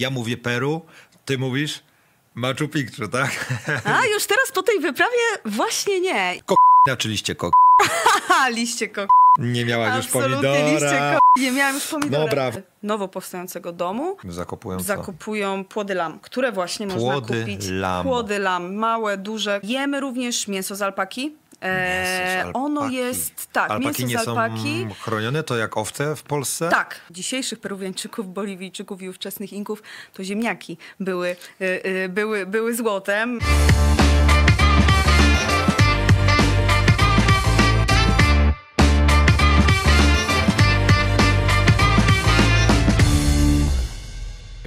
ja mówię Peru, ty mówisz Machu Picchu, tak? A, już teraz po tej wyprawie właśnie nie. Ko liście ko liście ko Nie miałaś Absolutnie już pomidora. liście Nie miałam już pomidora. Dobra. Nowo powstającego domu. Zakupują. co? Zakupują płody lam, które właśnie płody można kupić. Lam. Płody lam. Małe, duże. Jemy również mięso z alpaki. Jezus, eee, ono jest, tak, alpaki mięso z alpaki. są chronione, to jak owce w Polsce? Tak. Dzisiejszych Peruwieńczyków, Boliwijczyków i ówczesnych Inków to ziemniaki były, y, y, były, były złotem.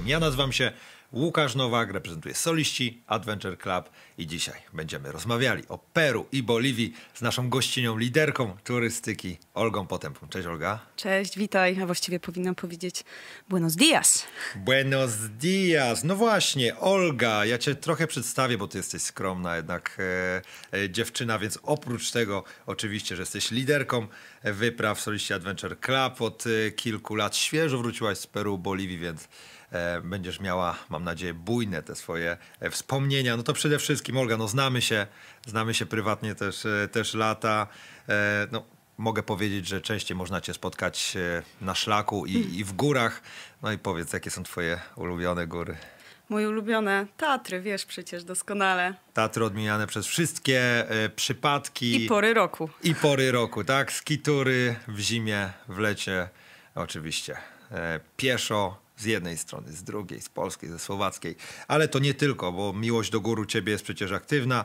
Ja nazywam się Łukasz Nowak reprezentuje soliści Adventure Club i dzisiaj będziemy rozmawiali o Peru i Boliwii z naszą gościnią, liderką turystyki Olgą Potępą. Cześć Olga. Cześć, witaj, a właściwie powinnam powiedzieć buenos dias. Buenos dias, no właśnie, Olga, ja cię trochę przedstawię, bo ty jesteś skromna jednak e, e, dziewczyna, więc oprócz tego oczywiście, że jesteś liderką wypraw soliści Adventure Club od e, kilku lat, świeżo wróciłaś z Peru, Boliwii, więc E, będziesz miała, mam nadzieję, bujne te swoje e, wspomnienia. No to przede wszystkim, Olga, no znamy się, znamy się prywatnie też, e, też lata. No, mogę powiedzieć, że częściej można cię spotkać na szlaku i, i w górach. No i powiedz, jakie są twoje ulubione góry? Moje ulubione Tatry, wiesz przecież doskonale. Tatry odmieniane przez wszystkie y, przypadki. I pory roku. I pory roku, tak? Skitury w zimie, w lecie, oczywiście. Y, pieszo, z jednej strony, z drugiej, z polskiej, ze słowackiej. Ale to nie tylko, bo miłość do góry ciebie jest przecież aktywna.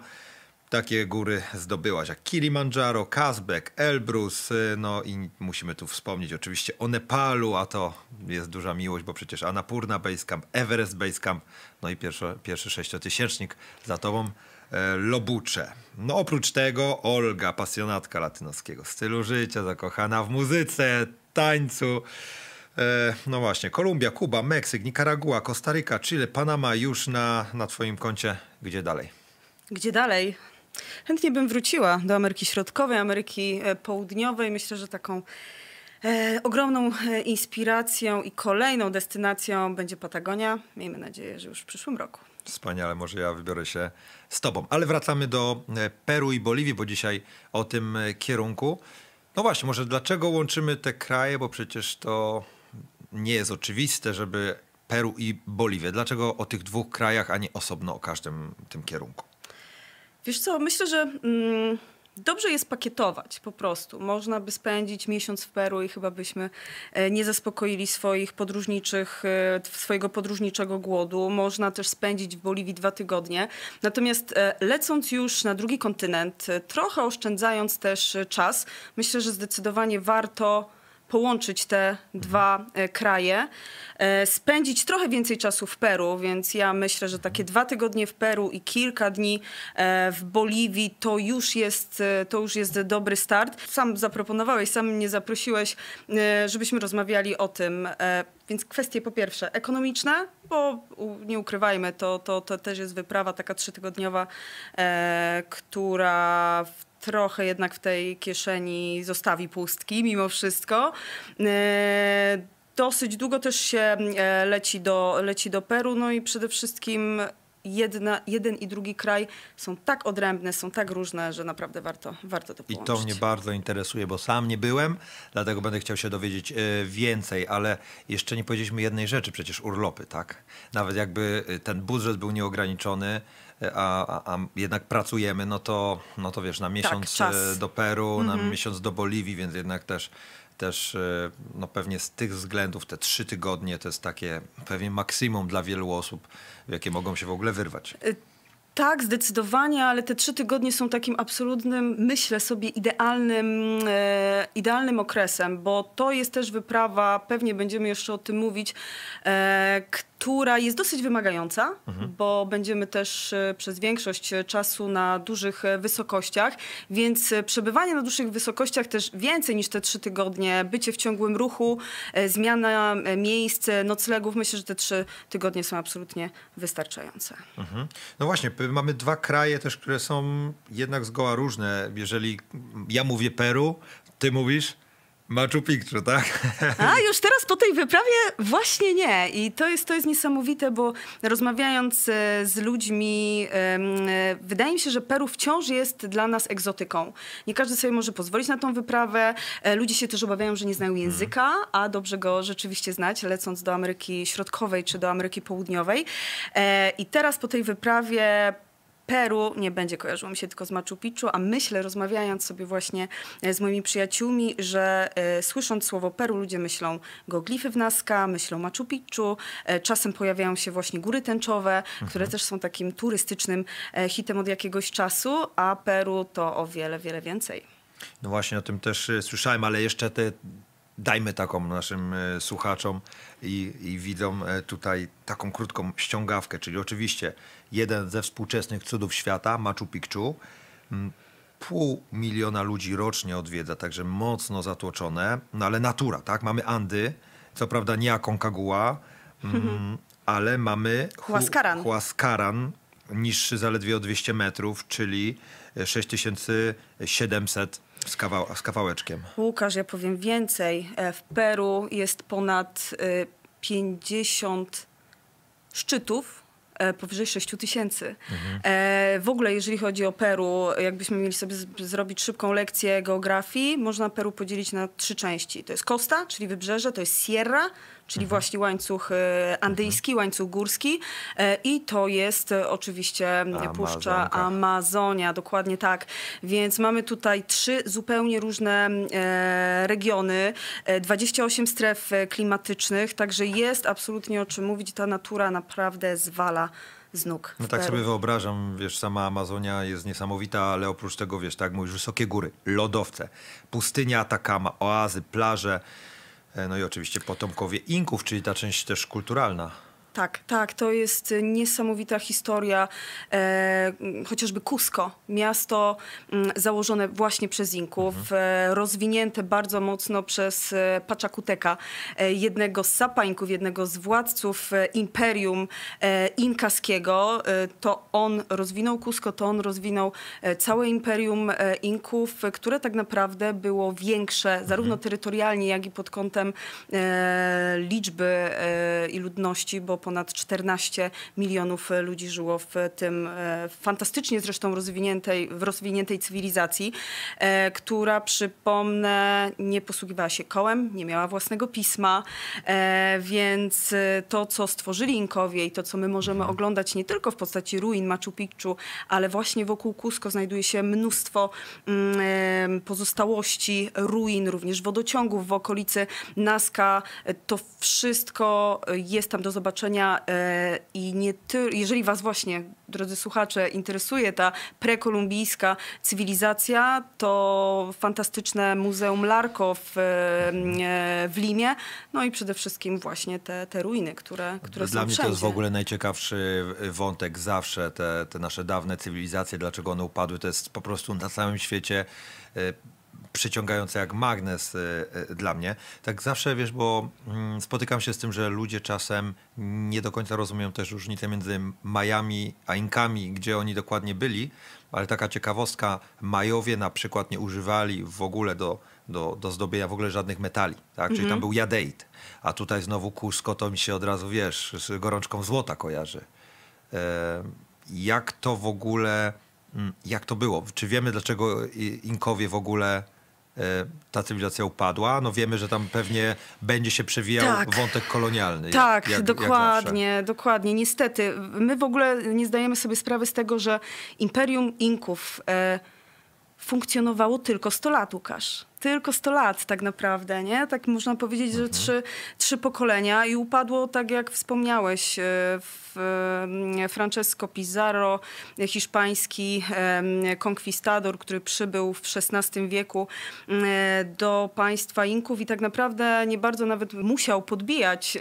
Takie góry zdobyłaś jak Kilimandżaro, Kazbek, Elbrus. Y, no i musimy tu wspomnieć oczywiście o Nepalu, a to jest duża miłość, bo przecież Annapurna Basecamp, Everest Basecamp, no i pierwszy, pierwszy sześciotysięcznik za tobą. E, Lobucze. No oprócz tego Olga, pasjonatka latynoskiego stylu życia, zakochana w muzyce, tańcu. E, no właśnie, Kolumbia, Kuba, Meksyk, Nikaragua, Kostaryka, Chile, Panama już na, na twoim koncie. Gdzie dalej? Gdzie dalej? Chętnie bym wróciła do Ameryki Środkowej, Ameryki e, Południowej. Myślę, że taką E, ogromną e, inspiracją i kolejną destynacją będzie Patagonia. Miejmy nadzieję, że już w przyszłym roku. Wspaniale, może ja wybiorę się z Tobą. Ale wracamy do Peru i Boliwii, bo dzisiaj o tym kierunku. No właśnie, może dlaczego łączymy te kraje, bo przecież to nie jest oczywiste, żeby Peru i Boliwia. Dlaczego o tych dwóch krajach, a nie osobno o każdym tym kierunku? Wiesz co, myślę, że mm, dobrze jest pakietować po prostu. Można by spędzić miesiąc w Peru i chyba byśmy e, nie zaspokoili swoich podróżniczych, e, swojego podróżniczego głodu. Można też spędzić w Boliwii dwa tygodnie. Natomiast e, lecąc już na drugi kontynent, trochę oszczędzając też czas, myślę, że zdecydowanie warto połączyć te dwa e, kraje, e, spędzić trochę więcej czasu w Peru, więc ja myślę, że takie dwa tygodnie w Peru i kilka dni e, w Boliwii to już jest, to już jest dobry start. Sam zaproponowałeś, sam mnie zaprosiłeś, żebyśmy rozmawiali o tym. Więc kwestie po pierwsze ekonomiczne, bo nie ukrywajmy, to, to, to też jest wyprawa taka trzytygodniowa, która w trochę jednak w tej kieszeni zostawi pustki mimo wszystko. E, dosyć długo też się e, leci do, leci do Peru, no i przede wszystkim jedna, jeden i drugi kraj są tak odrębne, są tak różne, że naprawdę warto, warto to połączyć. I to mnie bardzo interesuje, bo sam nie byłem, dlatego będę chciał się dowiedzieć e, więcej, ale jeszcze nie powiedzieliśmy jednej rzeczy, przecież urlopy, tak? Nawet jakby ten budżet był nieograniczony, a, a jednak pracujemy, no to, no to wiesz, na tak, miesiąc tak, do Peru, mhm. na miesiąc do Boliwii, więc jednak też też e, no pewnie z tych względów te trzy tygodnie to jest takie pewnie maksimum dla wielu osób, jakie mogą się w ogóle wyrwać. E, tak, zdecydowanie, ale te trzy tygodnie są takim absolutnym, myślę sobie, idealnym, e, idealnym okresem, bo to jest też wyprawa, pewnie będziemy jeszcze o tym mówić, e, która jest dosyć wymagająca, mhm. bo będziemy też e, przez większość e, czasu na dużych e, wysokościach, więc przebywanie na dużych wysokościach też więcej niż te trzy tygodnie, bycie w ciągłym ruchu, zmiana miejsc, noclegów, myślę, że te trzy tygodnie są absolutnie wystarczające. Mhm. No właśnie, mamy dwa kraje też, które są jednak zgoła różne. Jeżeli ja mówię Peru, ty mówisz Machu Picchu, tak? A już teraz po tej wyprawie właśnie nie. I to jest, to jest niesamowite, bo rozmawiając e, z ludźmi, e, wydaje mi się, że Peru wciąż jest dla nas egzotyką. Nie każdy sobie może pozwolić na tą wyprawę. E, ludzie się też obawiają, że nie znają mhm. języka, a dobrze go rzeczywiście znać, lecąc do Ameryki Środkowej czy do Ameryki Południowej. I teraz po tej wyprawie Peru nie będzie kojarzyło mi się tylko z Machu Picchu, a myślę, rozmawiając sobie właśnie e, z moimi przyjaciółmi, że e, słysząc słowo Peru, ludzie myślą goglify w Nazca, myślą Machu Picchu, e, czasem pojawiają się właśnie góry tęczowe, mhm. które też są takim turystycznym e, hitem od jakiegoś czasu, a Peru to o wiele, wiele więcej. No właśnie, o tym też e, słyszałem, ale jeszcze te dajmy taką naszym e, słuchaczom i, i widzom e, tutaj taką krótką ściągawkę, czyli oczywiście jeden ze współczesnych cudów świata, Machu Picchu. Mm, pół miliona ludzi rocznie odwiedza, także mocno zatłoczone, no ale natura, tak? Mamy Andy, co prawda nie Aconcagua, mm, ale mamy Huascaran. Huascaran, niższy zaledwie o 200 metrów, czyli 6700 metrów z, kawał z kawałeczkiem. Łukasz, ja powiem więcej. E, w Peru jest ponad 50 e, szczytów e, powyżej 6 tysięcy. Mhm. E, w ogóle, jeżeli chodzi o Peru, jakbyśmy mieli sobie zrobić szybką lekcję geografii, można Peru podzielić na trzy części. To jest Costa, czyli wybrzeże, to jest Sierra, czyli mhm. właśnie łańcuch e, mhm. andyjski, mhm. łańcuch górski e, i to jest e, oczywiście Amazonka. Puszcza Amazonia, dokładnie tak. Więc mamy tutaj trzy zupełnie różne regiony, 28 stref klimatycznych, także jest absolutnie o czym mówić. Ta natura naprawdę zwala z nóg. No tak sobie wyobrażam, wiesz, sama Amazonia jest niesamowita, ale oprócz tego, wiesz, tak mówisz, wysokie góry, lodowce, pustynia Atakama, oazy, plaże, E, no i oczywiście potomkowie Inków, czyli ta część też kulturalna. Tak, tak, to jest niesamowita historia, e, chociażby Kusko, miasto m, mm, założone właśnie przez Inków, mhm. e, rozwinięte bardzo mocno przez e, e jednego z sapańków, jednego z władców e, imperium e, inkaskiego. to on rozwinął Kusko, to on rozwinął całe imperium Inków, które tak naprawdę było większe, mhm. zarówno terytorialnie, jak i pod kątem liczby i ludności, bo ponad 14 milionów ludzi żyło w tym e, fantastycznie zresztą rozwiniętej, w rozwiniętej cywilizacji, e, która przypomnę nie posługiwała się kołem, nie miała własnego pisma, e, więc to co stworzyli Inkowie i to co my możemy mhm. oglądać nie tylko w postaci ruin Machu Picchu, ale właśnie wokół Cusco znajduje się mnóstwo mm, pozostałości ruin, również wodociągów w okolicy Nazca. To wszystko jest tam do zobaczenia E, i nie ty, jeżeli was właśnie, drodzy słuchacze, interesuje ta prekolumbijska cywilizacja, to fantastyczne Muzeum Larko w, e, w Limie, no i przede wszystkim właśnie te, te ruiny, które, które Dla są mnie wszędzie. to jest w ogóle najciekawszy wątek zawsze, te, te nasze dawne cywilizacje, dlaczego one upadły, to jest po prostu na całym świecie e, przyciągające jak magnes e, e, dla mnie. Tak zawsze, wiesz, bo mm, spotykam się z tym, że ludzie czasem nie do końca rozumieją też różnicę między Majami a Inkami, gdzie oni dokładnie byli, ale taka ciekawostka, Majowie na przykład nie używali w ogóle do, do, do zdobienia w ogóle żadnych metali, tak? Czyli tam mhm. był jadeit, a tutaj znowu Kusko to mi się od razu, wiesz, z gorączką złota kojarzy. E, jak to w ogóle... Mm, jak to było? Czy wiemy, dlaczego Inkowie w ogóle E, ta cywilizacja upadła. No wiemy, że tam pewnie będzie się przewijał tak. wątek kolonialny. Tak, jak, dokładnie, jak dokładnie. Niestety, my w ogóle nie zdajemy sobie sprawy z tego, że Imperium Inków e, funkcjonowało tylko 100 lat, Łukasz tylko 100 lat tak naprawdę, nie? Tak można powiedzieć, że mhm. trzy, trzy pokolenia i upadło tak jak wspomniałeś e, w e, Francesco Pizarro, hiszpański e, konkwistador, który przybył w XVI wieku do państwa Inków i tak naprawdę nie bardzo nawet musiał podbijać,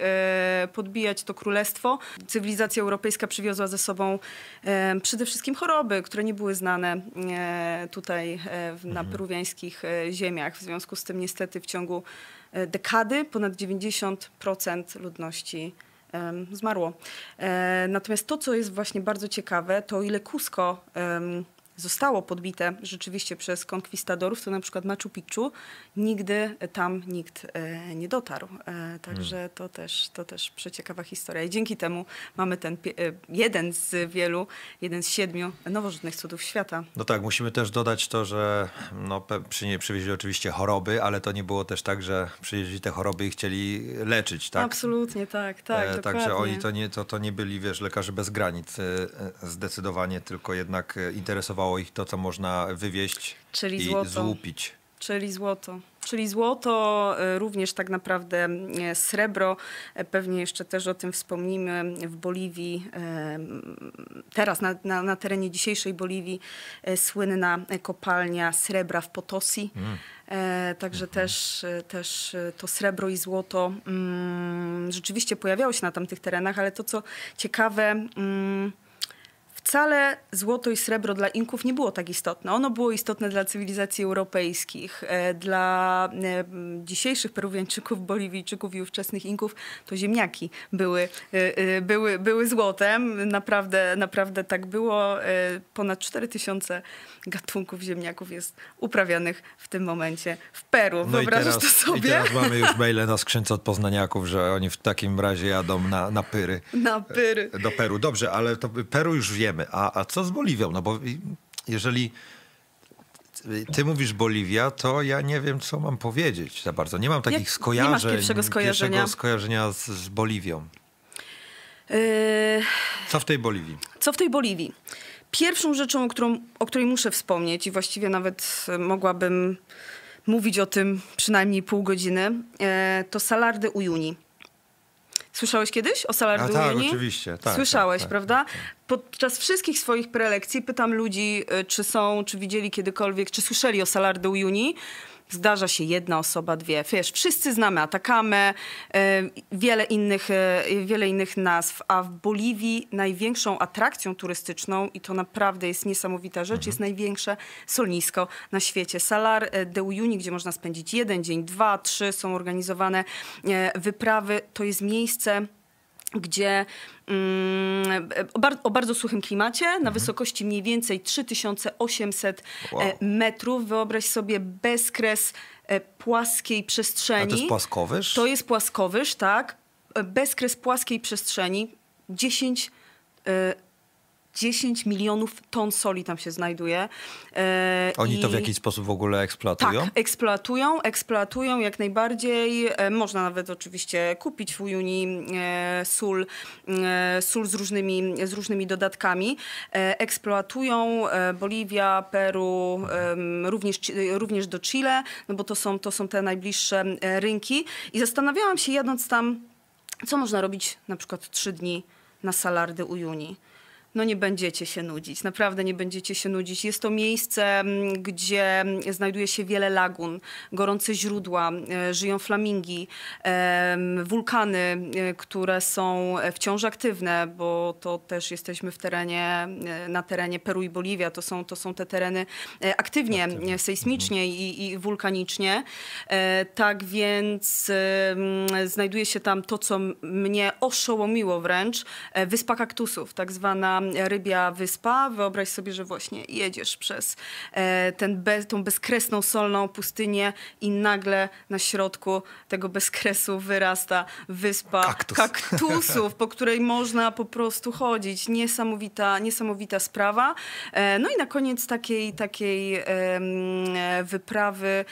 podbijać to królestwo. Cywilizacja europejska przywiozła ze sobą przede wszystkim choroby, które nie były znane tutaj na mhm. peruwiańskich ziemiach. W związku z tym niestety w ciągu e, dekady ponad 90% ludności zmarło. E, natomiast to, co jest właśnie bardzo ciekawe, to ile Kusko zostało podbite rzeczywiście przez konkwistadorów, to na przykład Machu Picchu nigdy tam nikt e, nie dotarł. E, także hmm. to też, to też przeciekawa historia. I dzięki temu mamy ten e, jeden z wielu, jeden z siedmiu nowożytnych cudów świata. No tak, musimy też dodać to, że no, przy, przywieźli oczywiście choroby, ale to nie było też tak, że przywieźli te choroby i chcieli leczyć, tak? Absolutnie, tak, tak. E, także oni to nie, to, to nie byli, wiesz, lekarze bez granic. E, zdecydowanie tylko jednak interesowało interesowało ich to, co można wywieźć Czyli i złoto. złupić. Czyli złoto. Czyli złoto, e, również tak naprawdę e, srebro, e, pewnie jeszcze też o tym wspomnimy w Boliwii, teraz na, na, na terenie dzisiejszej Boliwii słynna kopalnia srebra w Potosi. Mm. Także mm też, też to srebro i złoto mm, rzeczywiście pojawiało się na tamtych terenach, ale to co ciekawe mm, wcale złoto i srebro dla Inków nie było tak istotne. Ono było istotne dla cywilizacji europejskich, e, dla e, dzisiejszych Peruwiańczyków, Boliwijczyków i ówczesnych Inków to ziemniaki były, e, były, były złotem. Naprawdę, naprawdę tak było. Ponad 4000 tysiące gatunków ziemniaków jest uprawianych w tym momencie w Peru. No Wyobrażasz teraz, to sobie? I teraz mamy już maile na skrzynce od poznaniaków, że oni w takim razie jadą na, na Pyry. Na e, Pyry. Do Peru. Dobrze, ale to Peru już wiemy. A, a co z Boliwią? No bo jeżeli ty mówisz Boliwia, to ja nie wiem, co mam powiedzieć za bardzo. Nie mam takich nie, skojarzeń. Nie masz pierwszego skojarzenia, pierwszego skojarzenia z, z Boliwią. Yy. Co w tej Boliwii? Co w tej Boliwii? Pierwszą rzeczą, o, którą, o której muszę wspomnieć i właściwie nawet e, mogłabym mówić o tym przynajmniej pół godziny, e, to Salardy Juni. Słyszałeś kiedyś o Salardy tak, oczywiście. Tak, Słyszałeś, tak, tak prawda? Tak, tak. Podczas wszystkich swoich prelekcji pytam ludzi, e, czy są, czy widzieli kiedykolwiek, czy słyszeli o Salardy Juni. Zdarza się jedna osoba, dwie. Wiesz, wszyscy znamy Atakamę, y, wiele innych, y, wiele innych nazw, a w Boliwii największą atrakcją turystyczną, i to naprawdę jest niesamowita rzecz, mhm. jest największe solnisko na świecie. Salar y, de Uyuni, gdzie można spędzić jeden dzień, dwa, trzy, są organizowane wyprawy. To jest miejsce gdzie mm, o bardzo suchym klimacie, na mhm. wysokości mniej więcej 3800 e, wow. metrów. Wyobraź sobie bezkres e, płaskiej przestrzeni. A to jest płaskowyż? To jest płaskowyż, tak. E, bezkres płaskiej przestrzeni, 10 10 milionów ton soli tam się znajduje. E, Oni i... to w jakiś sposób w ogóle eksploatują? Tak, eksploatują, eksploatują jak najbardziej. E, można nawet oczywiście kupić w Uni e, sól, e, sól z, różnymi, z różnymi dodatkami. E, eksploatują e, Boliwia, Peru, również, również do Chile, no bo to są, to są te najbliższe rynki. I zastanawiałam się jadąc tam, co można robić na przykład trzy dni na Salardy Ujuni no nie będziecie się nudzić. Naprawdę nie będziecie się nudzić. Jest to miejsce, mm, gdzie mm, znajduje się wiele lagun, gorące źródła, e, żyją flamingi, wulkany, e, które są e, wciąż aktywne, bo to też jesteśmy w terenie, na terenie Peru i Boliwia. To są, to są te tereny aktywnie, aktywne. sejsmicznie mhm. i, i wulkanicznie. Tak więc znajduje się tam to, co mnie oszołomiło wręcz, wyspa kaktusów, tak zwana Rybia Wyspa. Wyobraź sobie, że właśnie jedziesz przez e, ten tą bezkresną, solną pustynię i nagle na środku tego bezkresu wyrasta wyspa Kaktus. kaktusów, po której można po prostu chodzić. Niesamowita, niesamowita sprawa. E, no i na koniec takiej, takiej e, wyprawy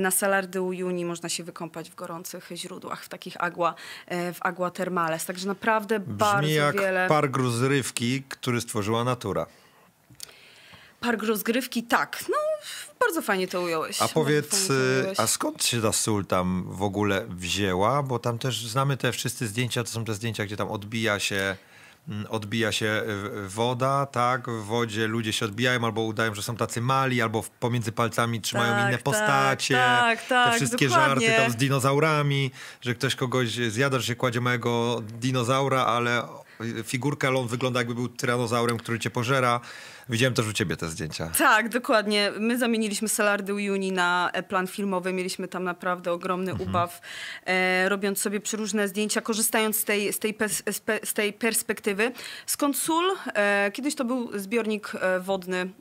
na Salar de Uyuni można się wykąpać w gorących źródłach, w takich agua, w agua termales. Także naprawdę Brzmi bardzo jak wiele... park rozrywki, który stworzyła natura. Park rozgrywki, tak. No, bardzo fajnie to ująłeś. A powiedz, ująłeś. a skąd się ta sól tam w ogóle wzięła? Bo tam też znamy te wszystkie zdjęcia, to są te zdjęcia, gdzie tam odbija się mm, odbija się e, woda, tak? W wodzie ludzie się odbijają albo udają, że są tacy mali, albo pomiędzy palcami trzymają tak, inne tak, postacie. Tak, tak, Te wszystkie dokładnie. żarty tam z dinozaurami, że ktoś kogoś zjada, że się kładzie małego dinozaura, ale figurkę, ale on wygląda jakby był tyranozaurem, który cię pożera. Widziałem też u ciebie te zdjęcia. Tak, dokładnie. My zamieniliśmy Salardy Uni na plan filmowy. Mieliśmy tam naprawdę ogromny mhm. ubaw, e, robiąc sobie przeróżne zdjęcia, korzystając z tej, z tej, pers z tej perspektywy. Skąd sól? E, kiedyś to był zbiornik e, wodny. Mm,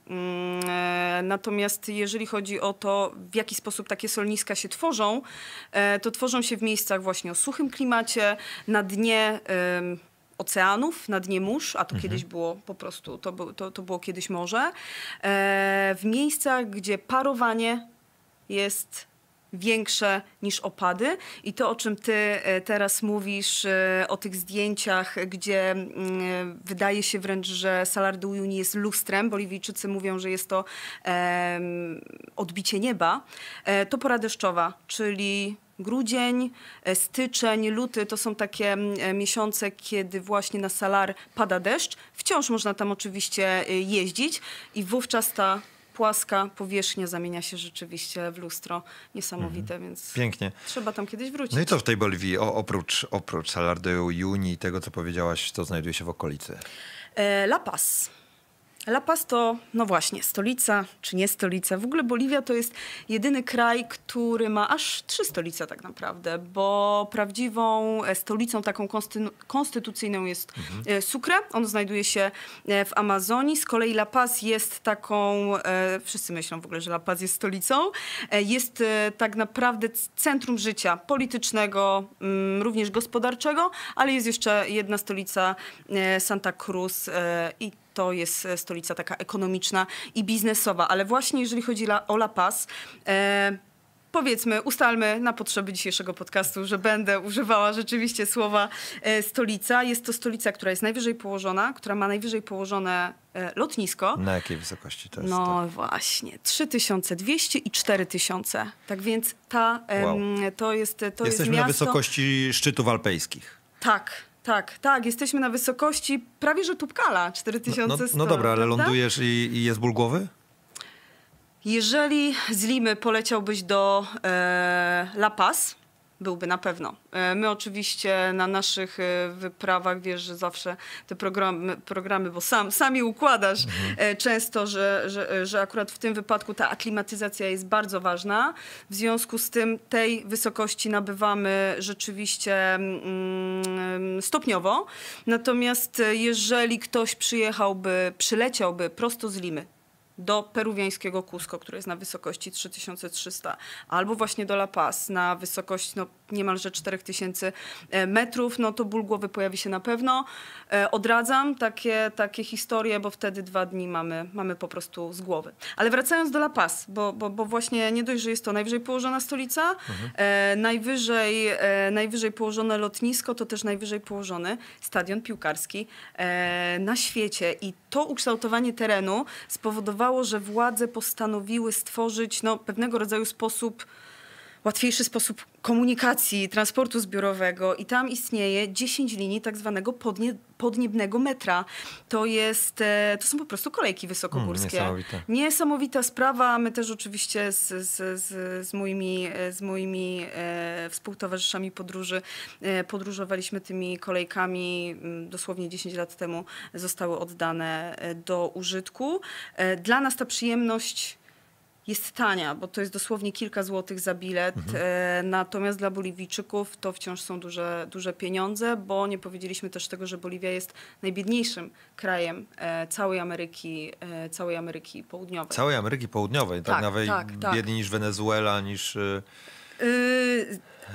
e, natomiast jeżeli chodzi o to, w jaki sposób takie solniska się tworzą, e, to tworzą się w miejscach właśnie o suchym klimacie, na dnie oceanów, na dnie mórz, a to mhm. kiedyś było po prostu, to, to, to było kiedyś morze, e, w miejscach, gdzie parowanie jest większe niż opady. I to, o czym ty e, teraz mówisz, e, o tych zdjęciach, gdzie mm, e, wydaje się wręcz, że Salar de Uyuni jest lustrem, Boliwijczycy mówią, że jest to odbicie nieba, to pora deszczowa, czyli grudzień, e, styczeń, luty to są takie mm, e, miesiące, kiedy właśnie na Salar pada deszcz. Wciąż można tam oczywiście e, jeździć i wówczas ta płaska powierzchnia zamienia się rzeczywiście w lustro niesamowite, mhm. więc Pięknie. trzeba tam kiedyś wrócić. No i co w tej Boliwii, o, oprócz, oprócz Salar de Uyuni i tego, co powiedziałaś, to znajduje się w okolicy? La Paz. La Paz to, no właśnie, stolica czy nie stolica. W ogóle Boliwia to jest jedyny kraj, który ma aż trzy stolice tak naprawdę, bo prawdziwą e, stolicą taką konstytucyjną jest mhm. E, Sucre. On znajduje się e, w Amazonii. Z kolei La Paz jest taką, wszyscy myślą w ogóle, że La Paz jest stolicą. Jest tak naprawdę centrum życia politycznego, mm, również gospodarczego, ale jest jeszcze jedna stolica Santa Cruz i to jest e, stolica taka ekonomiczna i biznesowa, ale właśnie jeżeli chodzi o La Paz, e, powiedzmy, ustalmy na potrzeby dzisiejszego podcastu, że będę używała rzeczywiście słowa e, stolica. Jest to stolica, która jest najwyżej położona, która ma najwyżej położone e, lotnisko. Na jakiej wysokości to jest? No tak. właśnie, 3200 i 4000. Tak więc ta, e, wow. to jest to Jesteśmy jest miasto... na wysokości szczytów alpejskich. Tak, tak, tak, jesteśmy na wysokości prawie że Tupkala, 4100. No, no, no dobra, ale prawda? lądujesz i, i jest ból głowy? Jeżeli z Limy poleciałbyś do e, La Paz, byłby na pewno. E, my oczywiście na naszych e, wyprawach, wiesz, że zawsze te programy, programy bo sam, sami układasz mhm. E, często, że, że, że akurat w tym wypadku ta aklimatyzacja jest bardzo ważna. W związku z tym tej wysokości nabywamy rzeczywiście mm, mm stopniowo. Natomiast jeżeli ktoś przyjechałby, przyleciałby prosto z Limy, do peruwiańskiego Cusco, które jest na wysokości 3300, albo właśnie do La Paz na wysokość no, niemalże 4000 e, metrów, no to ból głowy pojawi się na pewno. E, odradzam takie, takie historie, bo wtedy dwa dni mamy, mamy po prostu z głowy. Ale wracając do La Paz, bo, bo, bo właśnie nie dość, że jest to najwyżej położona stolica, mhm. e, najwyżej, e, najwyżej położone lotnisko, to też najwyżej położony stadion piłkarski e, na świecie. I to ukształtowanie terenu spowodowało że władze postanowiły stworzyć no, pewnego rodzaju sposób łatwiejszy sposób komunikacji, transportu zbiorowego i tam istnieje 10 linii tak zwanego podnie, podniebnego metra. To, jest, e, to są po prostu kolejki wysokogórskie. Mm, niesamowite. Niesamowita sprawa. My też oczywiście z, z, z, z moimi, z moimi e, współtowarzyszami podróży e, podróżowaliśmy tymi kolejkami. Mm, dosłownie 10 lat temu zostały oddane e, do użytku. E, dla nas ta przyjemność jest tania, bo to jest dosłownie kilka złotych za bilet. Mhm. E, natomiast dla Boliwijczyków to wciąż są duże, duże pieniądze, bo nie powiedzieliśmy też tego, że Boliwia jest najbiedniejszym krajem e, całej Ameryki, e, całej Ameryki Południowej. Całej Ameryki Południowej, tak, tak nawet tak, tak. biedniej tak. niż Wenezuela, niż. Y,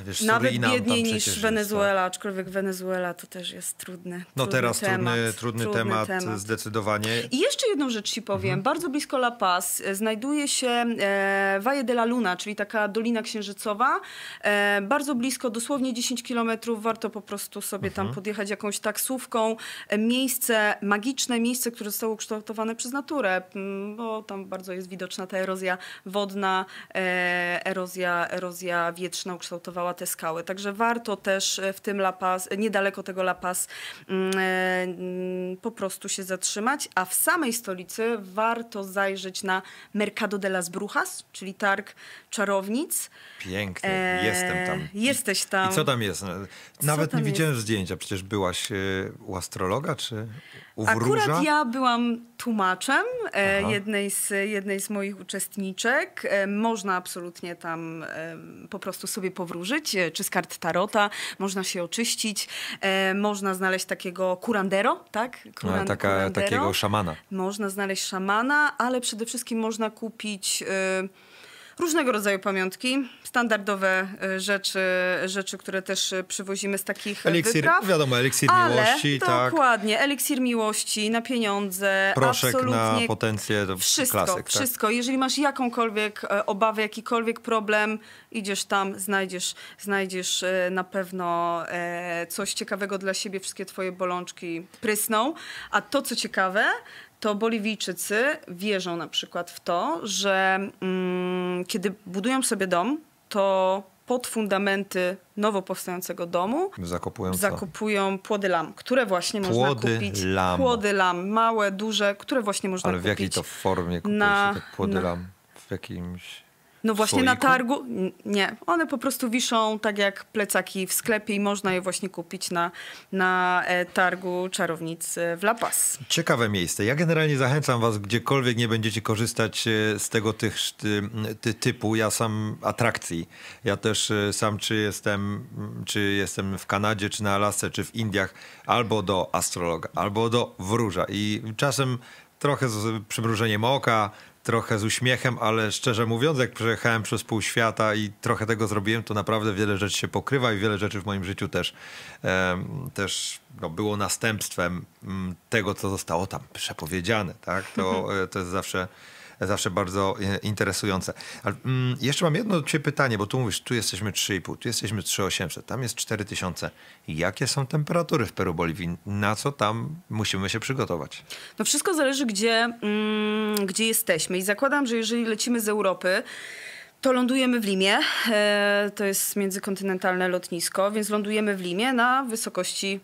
Wiesz, Nawet biedniej niż tak. Wenezuela, jest, aczkolwiek Wenezuela to też jest trudny No teraz trudny, temat, trudny, trudny temat, temat, zdecydowanie. I jeszcze jedną rzecz ci powiem. Mhm. Bardzo blisko La Paz e, znajduje się e, Valle de la Luna, czyli taka Dolina Księżycowa. E, bardzo blisko, dosłownie 10 kilometrów. Warto po prostu sobie tam mhm. podjechać jakąś taksówką. E, miejsce, magiczne miejsce, które zostało ukształtowane przez naturę, bo tam bardzo jest widoczna ta erozja wodna, e, erozja, erozja wietrzna ukształtowana te skały. Także warto też e, w tym La Paz, e, niedaleko tego La Paz mm, e, mm, po prostu się zatrzymać, a w samej stolicy warto zajrzeć na Mercado de las Brujas, czyli targ czarownic. Piękny, e... jestem tam. Jesteś tam. I co tam jest? Nawet tam nie widziałem jest? zdjęcia, przecież byłaś u astrologa czy u wróża? Akurat ja byłam tłumaczem jednej z, jednej z moich uczestniczek. Można absolutnie tam po prostu sobie powrócić użyć, e, czy z kart tarota, można się oczyścić, e, można znaleźć takiego kurandero, tak? Kuran, taka, kurandero. Takiego szamana. Można znaleźć szamana, ale przede wszystkim można kupić... E, różnego rodzaju pamiątki, standardowe y, rzeczy, rzeczy które też y, przywozimy z takich y, eliksir, wypraw. Wiadomo, eliksir ale miłości. Tak. Dokładnie, eliksir miłości na pieniądze. Proszek absolutnie, na potencję, to wszystko, klasyk. Tak. Wszystko, jeżeli masz jakąkolwiek e, obawę, jakikolwiek problem, idziesz tam, znajdziesz, znajdziesz e, na pewno e, coś ciekawego dla siebie, wszystkie twoje bolączki prysną. A to, co ciekawe, to Boliwijczycy wierzą na przykład w to, że mm, kiedy budują sobie dom, to pod fundamenty nowo powstającego domu zakupują, zakupują płody lam, które właśnie płody można kupić. Lam. Płody lam, małe, duże, które właśnie można kupić. Ale w jakiej to formie kupuje na, się te płody na... lam? W jakimś no właśnie na targu nie. One po prostu wiszą tak jak plecaki w sklepie i można je właśnie kupić na, na e, targu czarownic w La Paz. Ciekawe miejsce. Ja generalnie zachęcam was, gdziekolwiek nie będziecie korzystać e, z tego tych, ty, typu, ja sam atrakcji. Ja też e, sam czy jestem, czy jestem w Kanadzie, czy na Alasce, czy w Indiach, albo do astrologa, albo do wróża. I czasem trochę z przymrużeniem oka, trochę z uśmiechem, ale szczerze mówiąc, jak przejechałem przez pół świata i trochę tego zrobiłem, to naprawdę wiele rzeczy się pokrywa i wiele rzeczy w moim życiu też, um, też no, było następstwem mm, tego, co zostało tam przepowiedziane. Tak? To, e, to jest zawsze zawsze bardzo e, interesujące. Ale mm, jeszcze mam jedno cię pytanie, bo tu mówisz, tu jesteśmy 3,5, tu jesteśmy 3,800, tam jest 4000. Jakie są temperatury w Peru Boliwii? Na co tam musimy się przygotować? No wszystko zależy, gdzie, mm, gdzie jesteśmy. I zakładam, że jeżeli lecimy z Europy, to lądujemy w Limie. E, to jest międzykontynentalne lotnisko, więc lądujemy w Limie na wysokości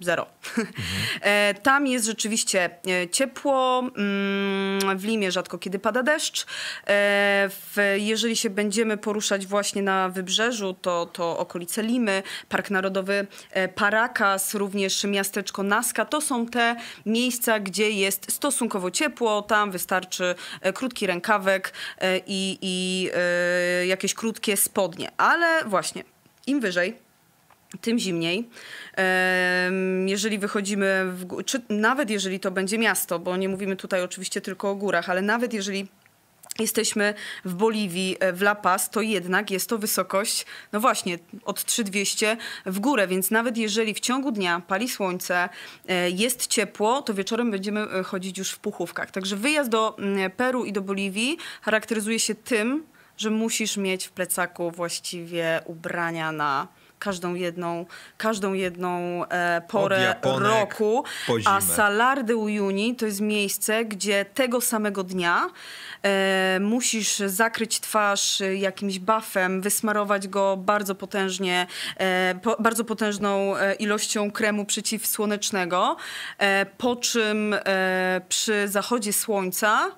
zero. Mhm. E, tam jest rzeczywiście e, ciepło, mm, w Limie rzadko kiedy pada deszcz. E, jeżeli się będziemy poruszać właśnie na wybrzeżu, to, to okolice Limy, Park Narodowy Paracas, również miasteczko Naska, to są te miejsca, gdzie jest stosunkowo ciepło, tam wystarczy krótki rękawek i, i jakieś krótkie spodnie. Ale właśnie, im wyżej, tym zimniej. Jeżeli wychodzimy, w, czy nawet jeżeli to będzie miasto, bo nie mówimy tutaj oczywiście tylko o górach, ale nawet jeżeli jesteśmy w Boliwii, e, w La Paz, to jednak jest to wysokość, no właśnie, od 3200 w górę, więc nawet jeżeli w ciągu dnia pali słońce, e, jest ciepło, to wieczorem będziemy e, chodzić już w puchówkach. Także wyjazd do mm, Peru i do Boliwii charakteryzuje się tym, że musisz mieć w plecaku właściwie ubrania na każdą jedną, każdą jedną e, porę Japonek, roku. A Salar de Uyuni to jest miejsce, gdzie tego samego dnia e, musisz zakryć twarz jakimś buffem, wysmarować go bardzo potężnie, e, po, bardzo potężną e, ilością kremu przeciwsłonecznego, e, po czym e, przy zachodzie słońca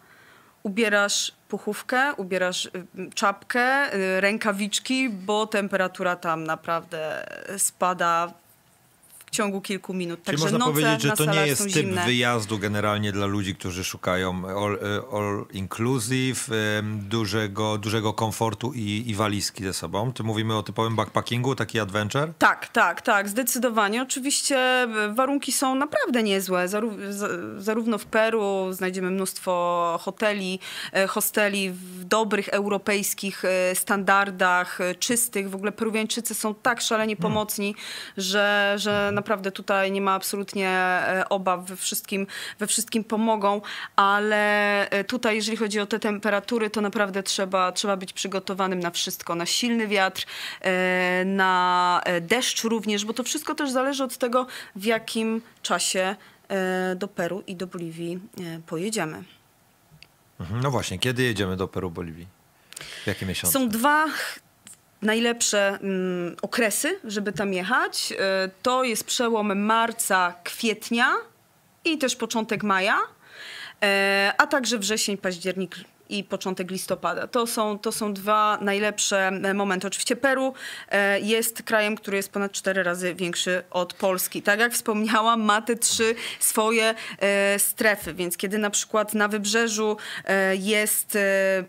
ubierasz puchówkę, ubierasz y, czapkę, y, rękawiczki, bo temperatura tam naprawdę spada ciągu kilku minut. Także Czyli można noce powiedzieć, że to nie jest typ zimne. wyjazdu generalnie dla ludzi, którzy szukają all, e, all inclusive, dużego, dużego komfortu i, i, walizki ze sobą. Ty mówimy o typowym backpackingu, taki adventure? Tak, tak, tak, zdecydowanie. Oczywiście e, warunki są naprawdę niezłe. zarówno w Peru znajdziemy mnóstwo hoteli, e, hosteli w dobrych europejskich standardach, czystych. W ogóle Peruwiańczycy są tak szalenie hmm. pomocni, hmm. że, że hmm naprawdę tutaj nie ma absolutnie e, obaw, we wszystkim, we wszystkim pomogą, ale e, tutaj jeżeli chodzi o te temperatury, to naprawdę trzeba, trzeba być przygotowanym na wszystko, na silny wiatr, e, na deszcz również, bo to wszystko też zależy od tego, w jakim czasie do Peru i do Boliwii pojedziemy. Mhm, no właśnie, kiedy jedziemy do Peru, Boliwii? W jakie miesiące? Są dwa najlepsze mm, okresy, żeby tam jechać, y, to jest przełom marca, kwietnia i też początek maja, e, a także wrzesień, październik, i początek listopada. To są, to są dwa najlepsze e, momenty. Oczywiście Peru e, jest krajem, który jest ponad cztery razy większy od Polski. Tak jak wspomniałam, ma te trzy swoje e, strefy, więc kiedy na przykład na wybrzeżu jest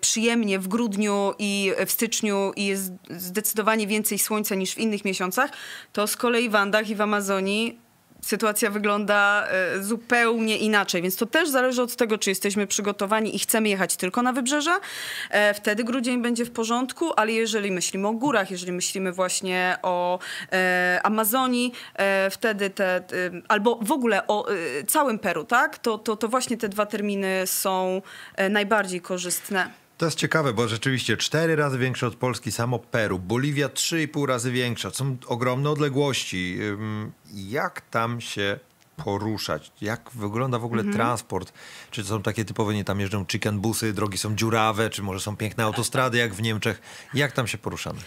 przyjemnie w grudniu i w styczniu i jest zdecydowanie więcej słońca niż w innych miesiącach, to z kolei w Andach i w Amazonii sytuacja wygląda e, zupełnie inaczej. Więc to też zależy od tego, czy jesteśmy przygotowani i chcemy jechać tylko na wybrzeże. Wtedy grudzień będzie w porządku, ale jeżeli myślimy o górach, jeżeli myślimy właśnie o e, Amazonii, e, wtedy te, albo w ogóle o całym Peru, tak? To, to, to właśnie te dwa terminy są najbardziej korzystne. To jest ciekawe, bo rzeczywiście cztery razy większe od Polski samo Peru, Boliwia trzy i pół razy większa. Są ogromne odległości. Jak tam się poruszać? Jak wygląda w ogóle mhm. transport? Czy to są takie typowe, nie tam jeżdżą chicken busy, drogi są dziurawe, czy może są piękne autostrady jak w Niemczech? Jak tam się poruszamy?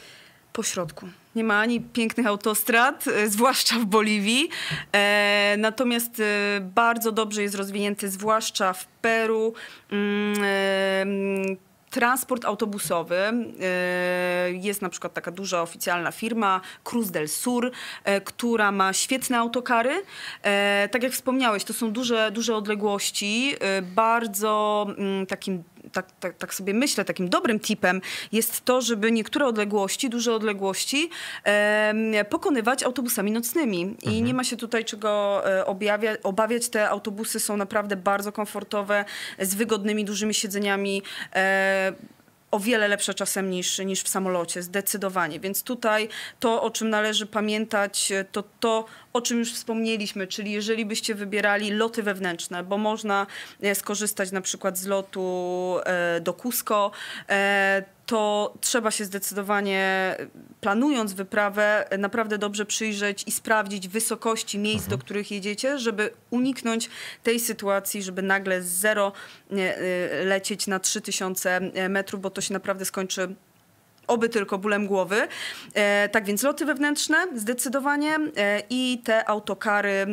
po środku. Nie ma ani pięknych autostrad, e, zwłaszcza w Boliwii. E, natomiast e, bardzo dobrze jest rozwinięty, zwłaszcza w Peru, mm, e, transport autobusowy. E, jest na przykład taka duża oficjalna firma Cruz del Sur, e, która ma świetne autokary. E, tak jak wspomniałeś, to są duże, duże odległości, bardzo mm, takim tak, tak, tak sobie myślę, takim dobrym tipem jest to, żeby niektóre odległości, duże odległości pokonywać autobusami nocnymi. Mhm. I nie ma się tutaj czego e, objawia, obawiać. Te autobusy są naprawdę bardzo komfortowe, z wygodnymi, dużymi siedzeniami. E, o wiele lepsze czasem niż, niż w samolocie, zdecydowanie. Więc tutaj to, o czym należy pamiętać, e, to to, o czym już wspomnieliśmy, czyli jeżeli byście wybierali loty wewnętrzne, bo można e, skorzystać na przykład z lotu e, do Cusco, to trzeba się zdecydowanie, planując wyprawę, naprawdę dobrze przyjrzeć i sprawdzić wysokości miejsc, mhm. do których jedziecie, żeby uniknąć tej sytuacji, żeby nagle z zero y, lecieć na 3000 metrów, bo to się naprawdę skończy oby tylko bólem głowy. E, tak więc loty wewnętrzne zdecydowanie e, i te autokary e,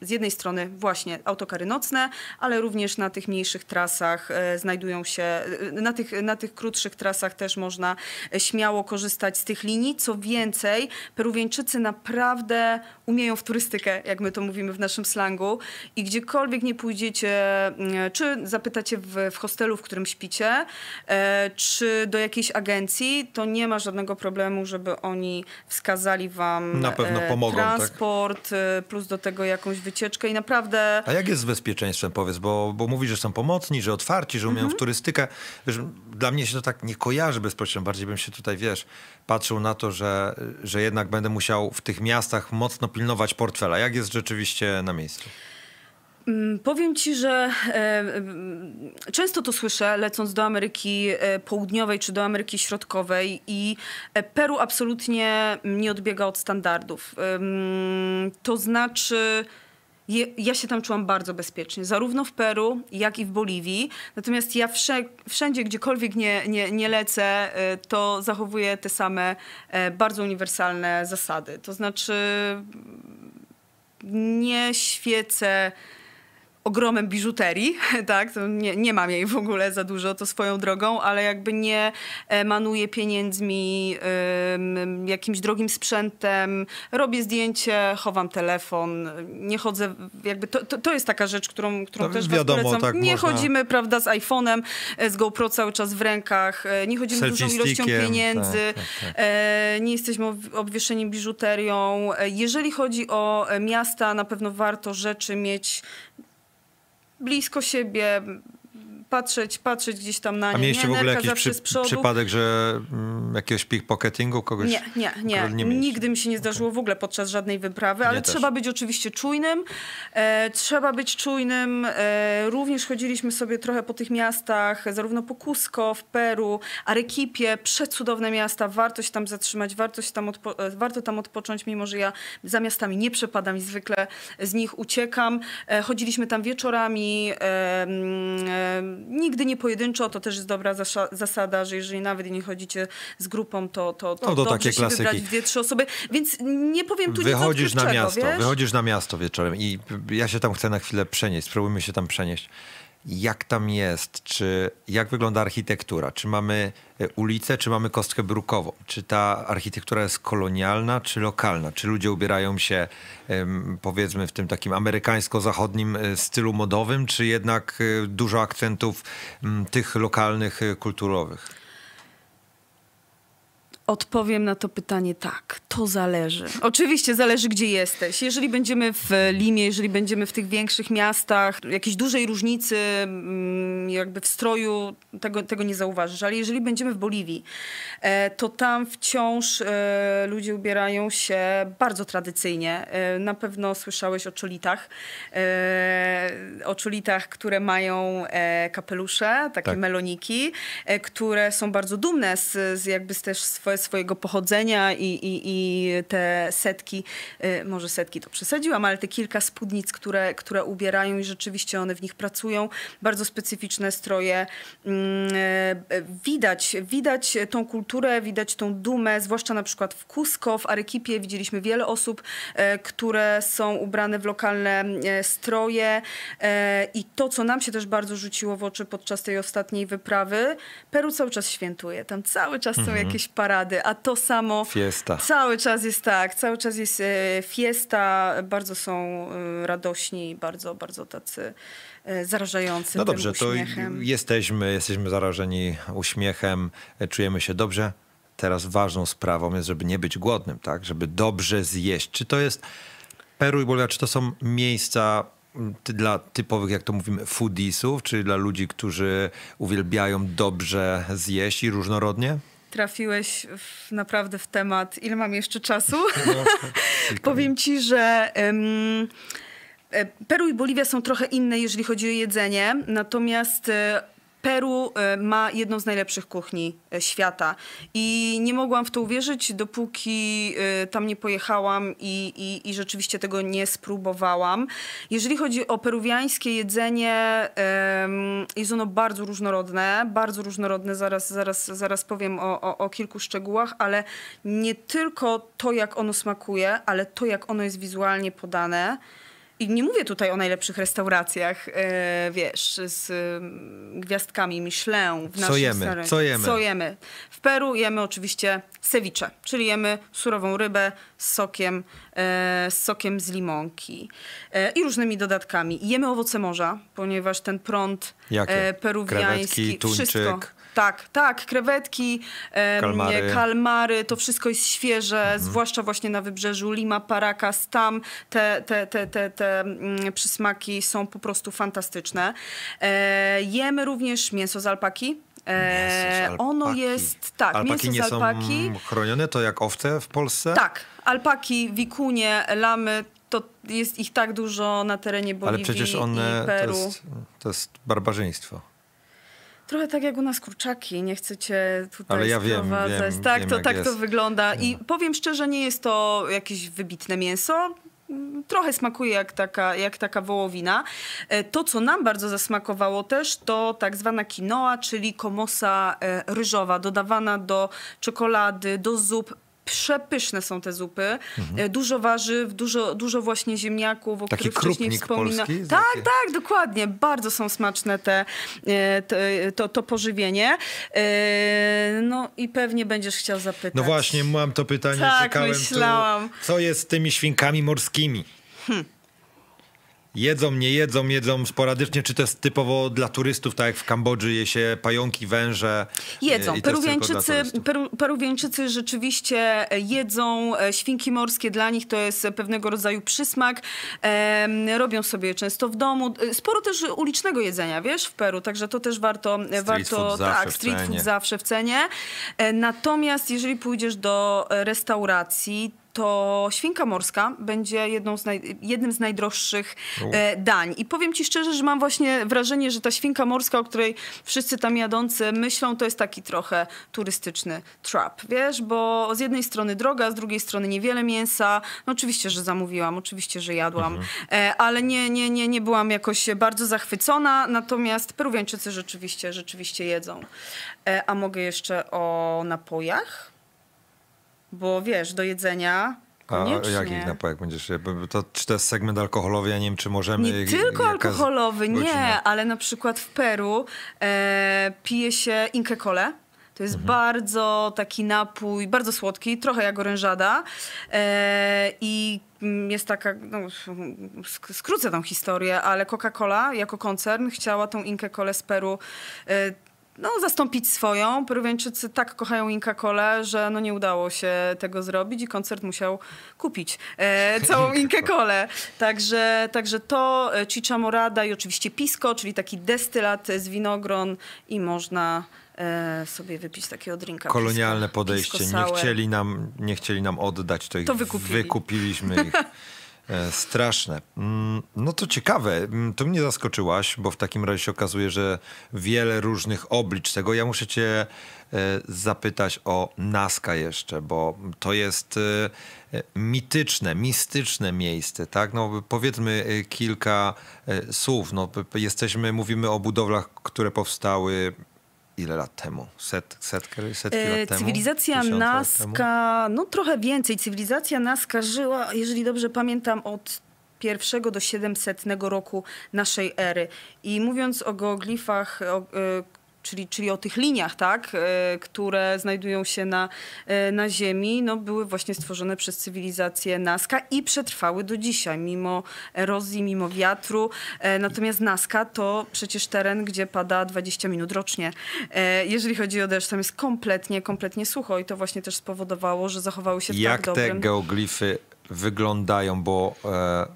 z jednej strony właśnie autokary nocne, ale również na tych mniejszych trasach e, znajdują się, e, na tych, na tych krótszych trasach też można śmiało korzystać z tych linii. Co więcej, Peruwieńczycy naprawdę umieją w turystykę, jak my to mówimy w naszym slangu i gdziekolwiek nie pójdziecie, mm, e, czy zapytacie w, w hostelu, w którym śpicie, czy do jakiejś agencji agencji, to nie ma żadnego problemu, żeby oni wskazali wam na pewno e, pomogą, tak? transport, tak? plus do tego jakąś wycieczkę i naprawdę... A jak jest z bezpieczeństwem, powiedz, bo, bo mówisz, że są pomocni, że otwarci, że umieją mhm. w turystykę. Wiesz, dla mnie się to tak nie kojarzy bezpośrednio, bardziej bym się tutaj, wiesz, patrzył na to, że, że jednak będę musiał w tych miastach mocno pilnować portfela. Jak jest rzeczywiście na miejscu? Mm, powiem ci, że e, e, często to słyszę, lecąc do Ameryki e, Południowej czy do Ameryki Środkowej, i Peru absolutnie nie odbiega od standardów. to znaczy. Ja się tam czułam bardzo bezpiecznie, zarówno w Peru, jak i w Boliwii. Natomiast ja wszędzie, gdziekolwiek nie, nie, nie lecę, to zachowuję te same bardzo uniwersalne zasady. To znaczy, nie świecę ogromem biżuterii, tak, nie, nie mam jej w ogóle za dużo, to swoją drogą, ale jakby nie manuję pieniędzmi, jakimś drogim sprzętem, robię zdjęcie, chowam telefon, nie chodzę, jakby to, to, to jest taka rzecz, którą, którą no też wiadomo, was polecam. Tak nie można. chodzimy, prawda, z iPhone'em, e, z GoPro cały czas w rękach, e, nie chodzimy z dużą ilością pieniędzy, tak, tak, tak. E, nie jesteśmy obwieszeni biżuterią. Jeżeli chodzi o miasta, na pewno warto rzeczy mieć blisko siebie, patrzeć, patrzeć gdzieś tam na nie. A mieliście nie, w ogóle jakiś przy, przypadek, że mm, jakiegoś pickpocketingu kogoś? Nie, nie, nie. nie Nigdy mi się nie zdarzyło okay. w ogóle podczas żadnej wyprawy, ale nie trzeba też. być oczywiście czujnym. E, trzeba być czujnym. E, również chodziliśmy sobie trochę po tych miastach, zarówno po Cusco, w Peru, Arequipie, przecudowne miasta. Warto się tam zatrzymać, warto, się tam e, warto tam odpocząć, mimo że ja za miastami nie przepadam i zwykle z nich uciekam. E, chodziliśmy tam wieczorami, e, mm, e, nigdy nie pojedynczo, to też jest dobra zasada, że jeżeli nawet nie chodzicie z grupą, to, to, to, no, to dobrze się wybrać dwie, trzy osoby. Więc nie powiem tu wychodzisz nic na miasto, wiesz? Wychodzisz na miasto wieczorem i ja się tam chcę na chwilę przenieść, spróbujmy się tam przenieść jak tam jest, czy jak wygląda architektura, czy mamy e, ulicę, czy mamy kostkę brukową, czy ta architektura jest kolonialna, czy lokalna, czy ludzie ubierają się powiedzmy w tym takim amerykańsko-zachodnim e, stylu modowym, czy jednak e, dużo akcentów tych lokalnych, kulturowych. Odpowiem na to pytanie tak, to zależy. Oczywiście zależy, gdzie jesteś. Jeżeli będziemy w Limie, jeżeli będziemy w tych większych miastach, jakiejś dużej różnicy mm, jakby w stroju, tego, tego nie zauważysz. Ale jeżeli będziemy w Boliwii, e, to tam wciąż e, ludzie ubierają się bardzo tradycyjnie. E, na pewno słyszałeś o czolitach. O czolitach, które mają kapelusze, takie tak. meloniki, które są bardzo dumne z, z jakby też swoje swojego pochodzenia i, i, i te setki, y, może setki to przesadziłam, ale te kilka spódnic, które, które ubierają i rzeczywiście one w nich pracują. Bardzo specyficzne stroje. Mm, e, widać, widać tą kulturę, widać tą dumę, zwłaszcza na przykład w Cusco, w Arekipie widzieliśmy wiele osób, e, które są ubrane w lokalne e, stroje i to, co nam się też bardzo rzuciło w oczy podczas tej ostatniej wyprawy, Peru cały czas świętuje. Tam cały czas są mhm. jakieś parady a to samo. Fiesta. Cały czas jest tak, cały czas jest e, fiesta, bardzo są e, radośni, bardzo, bardzo tacy e, zarażający. No dobrze, uśmiechem. to jesteśmy, jesteśmy zarażeni uśmiechem, czujemy się dobrze. Teraz ważną sprawą jest, żeby nie być głodnym, tak? Żeby dobrze zjeść. Czy to jest Peru i Bolivia, czy to są miejsca dla typowych, jak to mówimy, foodiesów, czy dla ludzi, którzy uwielbiają dobrze zjeść i różnorodnie? trafiłeś w, naprawdę w temat. Ile mam jeszcze czasu? No, Powiem ci, że. Um, Peru i Boliwia są trochę inne, jeżeli chodzi o jedzenie, natomiast e, Peru e, ma jedną z najlepszych kuchni e, świata i nie mogłam w to uwierzyć, dopóki e, tam nie pojechałam i, i, i rzeczywiście tego nie spróbowałam. Jeżeli chodzi o peruwiańskie jedzenie, jest ono bardzo różnorodne, bardzo różnorodne, zaraz, zaraz, zaraz powiem o, o, o kilku szczegółach, ale nie tylko to, jak ono smakuje, ale to, jak ono jest wizualnie podane. I nie mówię tutaj o najlepszych restauracjach, e, wiesz, z mm, gwiazdkami Myślę, W co, jemy? co jemy? Co jemy? W Peru jemy oczywiście ceviche, czyli jemy surową rybę z sokiem, e, z, sokiem z limonki e, i różnymi dodatkami. Jemy owoce morza, ponieważ ten prąd Jakie? E, peruwiański... Krewetki, Wszystko, tak, tak, krewetki, kalmary. kalmary. to wszystko jest świeże, mhm. zwłaszcza właśnie na wybrzeżu Lima, Paracas, tam te, te, te, te, te mm, przysmaki są po prostu fantastyczne. E, jemy również mięso z alpaki. E, mięso z ono jest, tak, alpaki mięso nie z mm, alpaki. Są chronione to jak owce w Polsce? Tak, alpaki, wikunie, lamy, to jest ich tak dużo na terenie Boliwii Ale przecież one, i Peru. To jest, to jest barbarzyństwo trochę tak jak u nas kurczaki, nie chcecie tutaj Ale ja Wiem, wiem, tak, wiem, to, tak jest. to wygląda. I powiem szczerze, nie jest to jakieś wybitne mięso trochę smakuje jak taka, jak taka wołowina. E, to, co nam bardzo zasmakowało też, to tak zwana quinoa, czyli komosa e, ryżowa, dodawana do czekolady, do zup przepyszne są te zupy. Mhm. E, dużo warzyw, dużo, dużo właśnie ziemniaków, o Taki których wcześniej wspominałam. Tak, takie... tak, dokładnie. Bardzo są smaczne te, e, te to, to, pożywienie. E, no i pewnie będziesz chciał zapytać. No właśnie, mam to pytanie, tak, czekałem. myślałam. Tu, co jest z tymi świnkami morskimi? Hm. Jedzą, nie jedzą, jedzą sporadycznie, czy to jest typowo dla turystów, tak jak w Kambodży je się pająki, węże? E, jedzą. Peruwiańczycy, Peruwiańczycy rzeczywiście e, jedzą e, świnki morskie, dla nich to jest pewnego rodzaju przysmak. robią sobie często w domu. Sporo też ulicznego jedzenia, wiesz, w Peru, także to też warto... Street warto food tak, street food zawsze w cenie. natomiast jeżeli pójdziesz do restauracji, to świnka morska będzie jedną z jednym z najdroższych e, dań. I powiem ci szczerze, że mam właśnie wrażenie, że ta świnka morska, o której wszyscy tam jadący myślą, to jest taki trochę turystyczny trap, wiesz? Bo z jednej strony droga, z drugiej strony niewiele mięsa. No oczywiście, że zamówiłam, oczywiście, że jadłam, mhm. e, ale nie, nie, nie, nie byłam jakoś bardzo zachwycona, natomiast Peruwiańczycy rzeczywiście, rzeczywiście jedzą. E, a mogę jeszcze o napojach? bo wiesz, do jedzenia Koniecznie. A jaki napojek będziesz? To, czy to jest segment alkoholowy? Ja nie wiem, czy możemy... Nie tylko alkoholowy, godzina? nie, ale na przykład w Peru e, pije się Inkę Cole. To jest mhm. bardzo taki napój, bardzo słodki, trochę jak orężada. E, I mm, jest taka, no, skrócę tą historię, ale Coca-Cola jako koncern chciała tą Inkę Cole z Peru e, no, zastąpić swoją. Peruwiańczycy tak kochają Inka Kole, że no nie udało się tego zrobić i koncert musiał kupić e, całą Inkę Kole. Także, także to e, Chicha Morada i oczywiście pisco, czyli taki destylat z winogron i można e, sobie wypić takiego drinka. Kolonialne podejście. nie, chcieli nam, nie chcieli nam oddać, to, to wykupili. wykupiliśmy ich. E, straszne. Mm, no to ciekawe, mm, to mnie zaskoczyłaś, bo w takim razie się okazuje, że wiele różnych oblicz tego. Ja muszę cię e, zapytać o Naska jeszcze, bo to jest e, mityczne, mistyczne miejsce, tak? No powiedzmy kilka słów. No, jesteśmy, mówimy o budowlach, które powstały ile lat temu? Set, setkę, setki e, lat temu? Cywilizacja Naska, no trochę więcej. Cywilizacja Naska żyła, jeżeli dobrze pamiętam, od pierwszego do 700 roku naszej ery. I mówiąc o geoglifach, o, e, czyli, czyli o tych liniach, tak, e, które znajdują się na, e, na Ziemi, no, były właśnie stworzone przez cywilizację Nazca i przetrwały do dzisiaj, mimo erozji, mimo wiatru. E, natomiast Nazca to przecież teren, gdzie pada 20 minut rocznie. Jeżeli chodzi o deszcz, tam jest kompletnie, kompletnie sucho i to właśnie też spowodowało, że zachowały się Jak tak dobrym... Jak te geoglify wyglądają, bo... E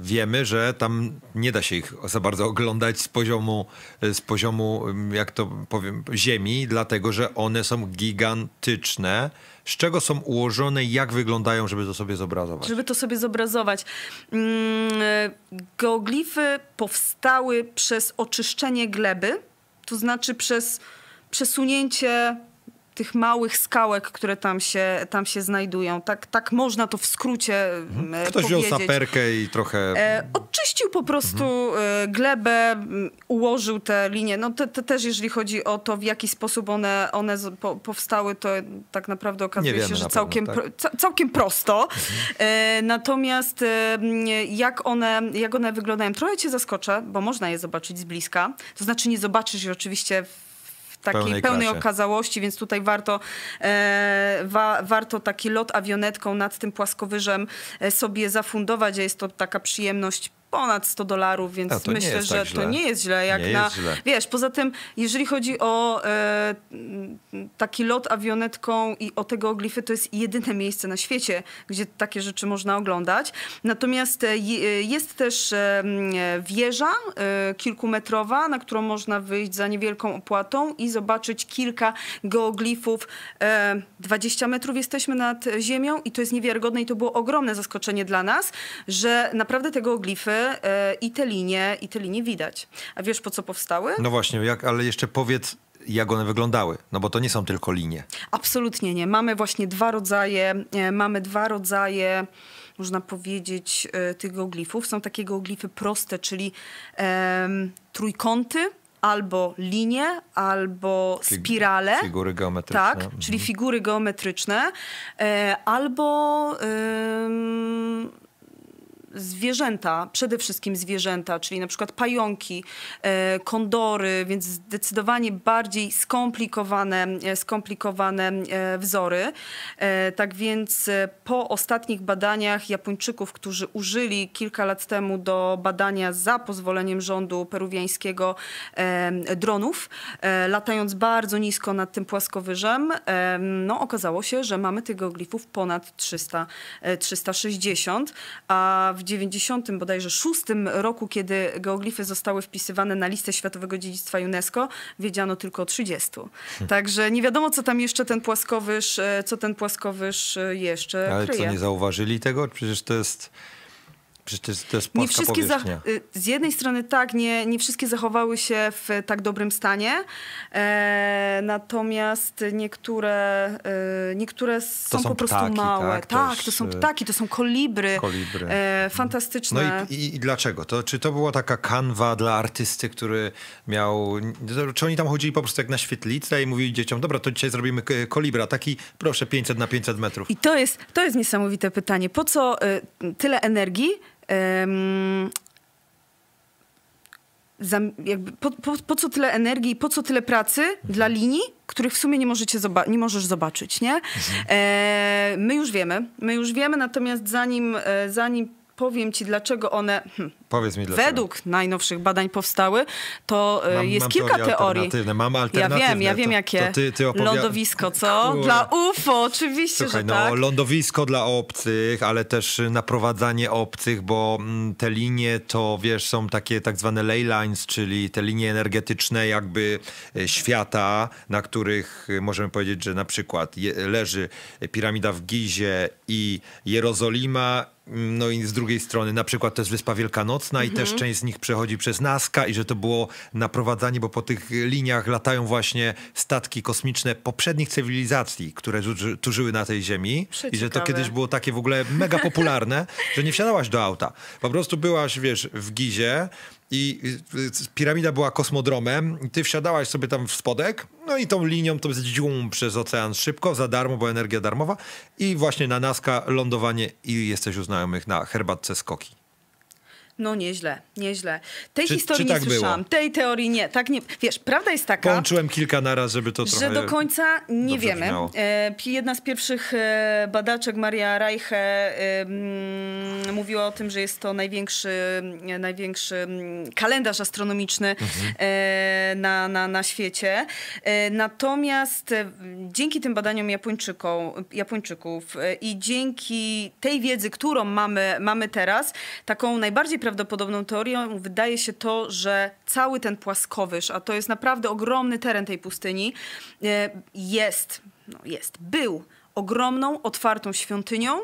wiemy, że tam nie da się ich za bardzo oglądać z poziomu, z poziomu mm, jak to powiem, ziemi, dlatego że one są gigantyczne. Z czego są ułożone i jak wyglądają, żeby to sobie zobrazować? Żeby to sobie zobrazować. Mm, Geoglify powstały przez oczyszczenie gleby, to znaczy przez przesunięcie tych małych skałek, które tam się, tam się znajdują. Tak, tak można to w skrócie mhm. E, Ktoś powiedzieć. wziął saperkę i trochę... E, odczyścił po prostu mhm. E, glebę, ułożył te linie. No te, te, też jeżeli chodzi o to, w jaki sposób one, one po, powstały, to tak naprawdę okazuje się, że całkiem, pewno, tak? pro, całkiem prosto. Mhm. E, natomiast e, jak, one, jak one wyglądają, trochę cię zaskoczę, bo można je zobaczyć z bliska. To znaczy nie zobaczysz je oczywiście w takiej pełnej, pełnej okazałości, więc tutaj warto, e, wa, warto taki lot awionetką nad tym płaskowyżem e, sobie zafundować, a jest to taka przyjemność ponad 100 dolarów, więc myślę, że tak to nie jest źle. Jak nie na, źle. Wiesz, poza tym, jeżeli chodzi o e, taki lot awionetką i o tego glify, to jest jedyne miejsce na świecie, gdzie takie rzeczy można oglądać. Natomiast e, e, jest też e, e, wieża e, kilkumetrowa, na którą można wyjść za niewielką opłatą i zobaczyć kilka geoglifów. 20 metrów jesteśmy nad ziemią i to jest niewiarygodne i to było ogromne zaskoczenie dla nas, że naprawdę te geoglify Y, i te linie, i te linie widać. A wiesz po co powstały? No właśnie, jak, ale jeszcze powiedz, jak one wyglądały, no bo to nie są tylko linie. Absolutnie nie. Mamy właśnie dwa rodzaje, y, mamy dwa rodzaje można powiedzieć, y, tych geoglifów. Są takie geoglify proste, czyli em, trójkąty, albo linie, albo spirale. Figury geometryczne. Tak, mhm. czyli figury geometryczne, e, albo zwierzęta, przede wszystkim zwierzęta, czyli na przykład pająki, e, kondory, więc zdecydowanie bardziej skomplikowane, e, skomplikowane e, wzory. Tak więc po ostatnich badaniach Japończyków, którzy użyli kilka lat temu do badania za pozwoleniem rządu peruwiańskiego dronów, latając bardzo nisko nad tym płaskowyżem, no okazało się, że mamy tych geoglifów ponad 300, 360, a w w 90 bodajże szóstym roku, kiedy geoglify zostały wpisywane na listę Światowego Dziedzictwa UNESCO, wiedziano tylko o 30. Hm. Także nie wiadomo, co tam jeszcze ten płaskowyż, e, co ten płaskowyż e, jeszcze Ale kryje. co, nie zauważyli tego? Przecież to jest... Przecież to jest nie wszystkie y, Z jednej strony tak, nie, nie wszystkie zachowały się w tak dobrym stanie, e, natomiast niektóre, e, niektóre są, są po prostu ptaki, małe. Tak, tak też, to są y, ptaki, to są kolibry, kolibry. E, mhm. fantastyczne. No i, i, i, dlaczego? To, czy to była taka kanwa dla artysty, który miał... Czy oni tam chodzili po prostu jak na świetlicę i mówili dzieciom, dobra, to dzisiaj zrobimy kolibra, taki proszę 500 na 500 metrów. I to jest, to jest niesamowite pytanie. Po co e, tyle energii, po, po, po, co tyle energii, po co tyle pracy dla mhm. linii, których w sumie nie, możecie zoba nie możesz zobaczyć, nie? Mhm. E, my już wiemy, my już wiemy, natomiast zanim, e, zanim powiem ci, dlaczego one hmm, Powiedz mi dlaczego. według najnowszych badań powstały, to e, mam, jest mam kilka teorii. Alternatywne. Mam alternatywne. Ja wiem, ja wiem to, jakie. To ty, ty Lądowisko, co? Dla UFO, oczywiście, Słuchaj, że no, tak. No, lądowisko dla obcych, ale też naprowadzanie obcych, bo mm, te linie to, wiesz, są takie tak zwane ley lines, czyli te linie energetyczne jakby e, świata, na których e, możemy powiedzieć, że na przykład leży piramida w Gizie i Jerozolima no i z drugiej strony na przykład to jest Wyspa Wielkanocna i też mhm. część z nich przechodzi przez Nazca i że to było naprowadzanie, bo po tych liniach latają właśnie statki kosmiczne poprzednich cywilizacji, które tu żyły na tej ziemi i że to kiedyś było takie w ogóle mega popularne, że nie wsiadałaś do auta. Po prostu byłaś, wiesz, w Gizie, i y, piramida była kosmodromem. Ty wsiadałaś sobie tam w spodek, no i tą linią to zdzium przez ocean szybko, za darmo, bo energia darmowa. I właśnie na Naska lądowanie i jesteś u znajomych na herbatce skoki. No nieźle, nieźle. Tej czy, historii czy tak nie słyszałam, było? tej teorii nie. Tak nie. Wiesz, prawda jest taka. kończyłem kilka naraz, żeby to trochę. Że do końca nie wiemy. E, jedna z pierwszych e, badaczek, Maria Reiche, e, mm, mówiła o tym, że jest to największy, największy mm, kalendarz astronomiczny mhm. na, na, na świecie. Natomiast dzięki tym badaniom Japończykom, Japończyków i dzięki tej wiedzy, którą mamy, mamy teraz, taką najbardziej prawdopodobną, prawdopodobną teorią wydaje się to, że cały ten płaskowyż, a to jest naprawdę ogromny teren tej pustyni, e, jest, no jest, był ogromną, otwartą świątynią,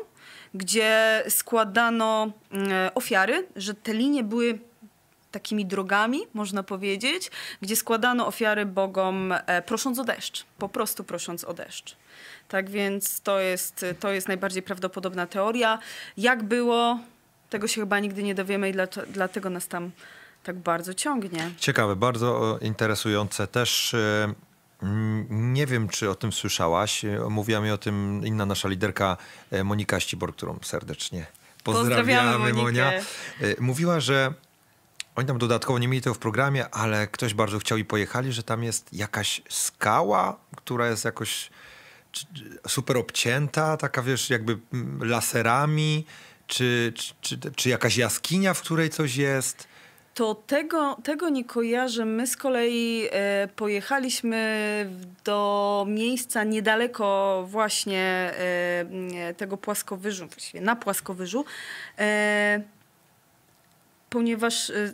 gdzie składano e, ofiary, że te linie były takimi drogami, można powiedzieć, gdzie składano ofiary bogom e, prosząc o deszcz, po prostu prosząc o deszcz. Tak więc to jest, to jest najbardziej prawdopodobna teoria. Jak było, tego się chyba nigdy nie dowiemy i dlatego nas tam tak bardzo ciągnie. Ciekawe, bardzo interesujące też. E, nie wiem, czy o tym słyszałaś. E, mówiła mi o tym inna nasza liderka e, Monika Ścibor, którą serdecznie pozdrawiamy, pozdrawiamy Monia. Mówiła, że oni tam dodatkowo nie mieli tego w programie, ale ktoś bardzo chciał i pojechali, że tam jest jakaś skała, która jest jakoś super obcięta, taka wiesz, jakby laserami czy, czy, czy, jakaś jaskinia, w której coś jest? To tego, tego nie kojarzę. My z kolei e, pojechaliśmy do miejsca niedaleko właśnie e, tego płaskowyżu, właściwie na płaskowyżu, e, ponieważ e,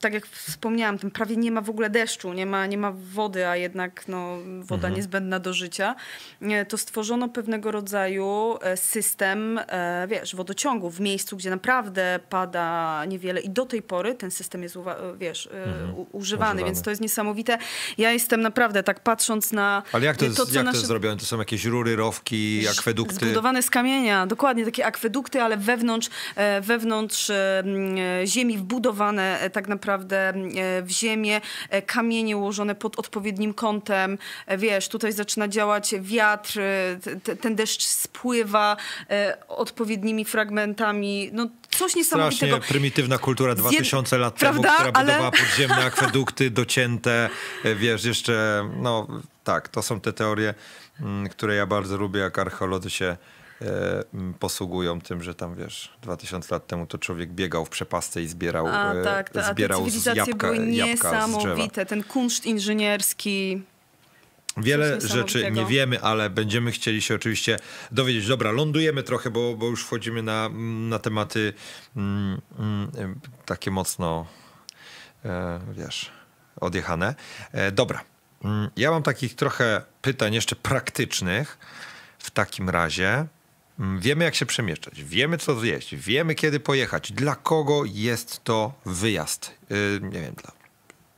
tak jak wspomniałam, tam prawie nie ma w ogóle deszczu, nie ma, nie ma wody, a jednak no, woda mhm. niezbędna do życia, e, to stworzono pewnego rodzaju e, system, e, wiesz, wodociągu w miejscu, gdzie naprawdę pada niewiele i do tej pory ten system jest, wiesz, mhm. używany, używany, więc to jest niesamowite. Ja jestem naprawdę, tak patrząc na... Ale jak to jest, to, jak nasze... to jest zrobione? To są jakieś rury, rowki, akwedukty? Zbudowane z kamienia, dokładnie, takie akwedukty, ale wewnątrz, wewnątrz ziemi wbudowane tak naprawdę naprawdę e, w ziemię, e, kamienie ułożone pod odpowiednim kątem, e, wiesz, tutaj zaczyna działać wiatr, ten deszcz spływa odpowiednimi fragmentami, no coś niesamowitego. Strasznie prymitywna kultura 2000 lat temu, która Ale... budowała podziemne akwedukty docięte, wiesz, jeszcze, no tak, to są te teorie, mm, które ja bardzo lubię, jak archeolodzy się E, posługują tym, że tam wiesz, 2000 lat temu to człowiek biegał w przepasce i zbierał, a, e, tak, ta, zbierał a te z jabłka, były niesamowite, ten kunszt inżynierski. Wiele rzeczy nie wiemy, ale będziemy chcieli się oczywiście dowiedzieć. Dobra, lądujemy trochę, bo, bo już wchodzimy na, na tematy mm, mm, takie mocno, e, wiesz, odjechane. E, dobra, mm, ja mam takich trochę pytań jeszcze praktycznych w takim razie. Mm, wiemy, jak się przemieszczać, wiemy, co zjeść, wiemy, kiedy pojechać, dla kogo jest to wyjazd. Yy, nie wiem, dla...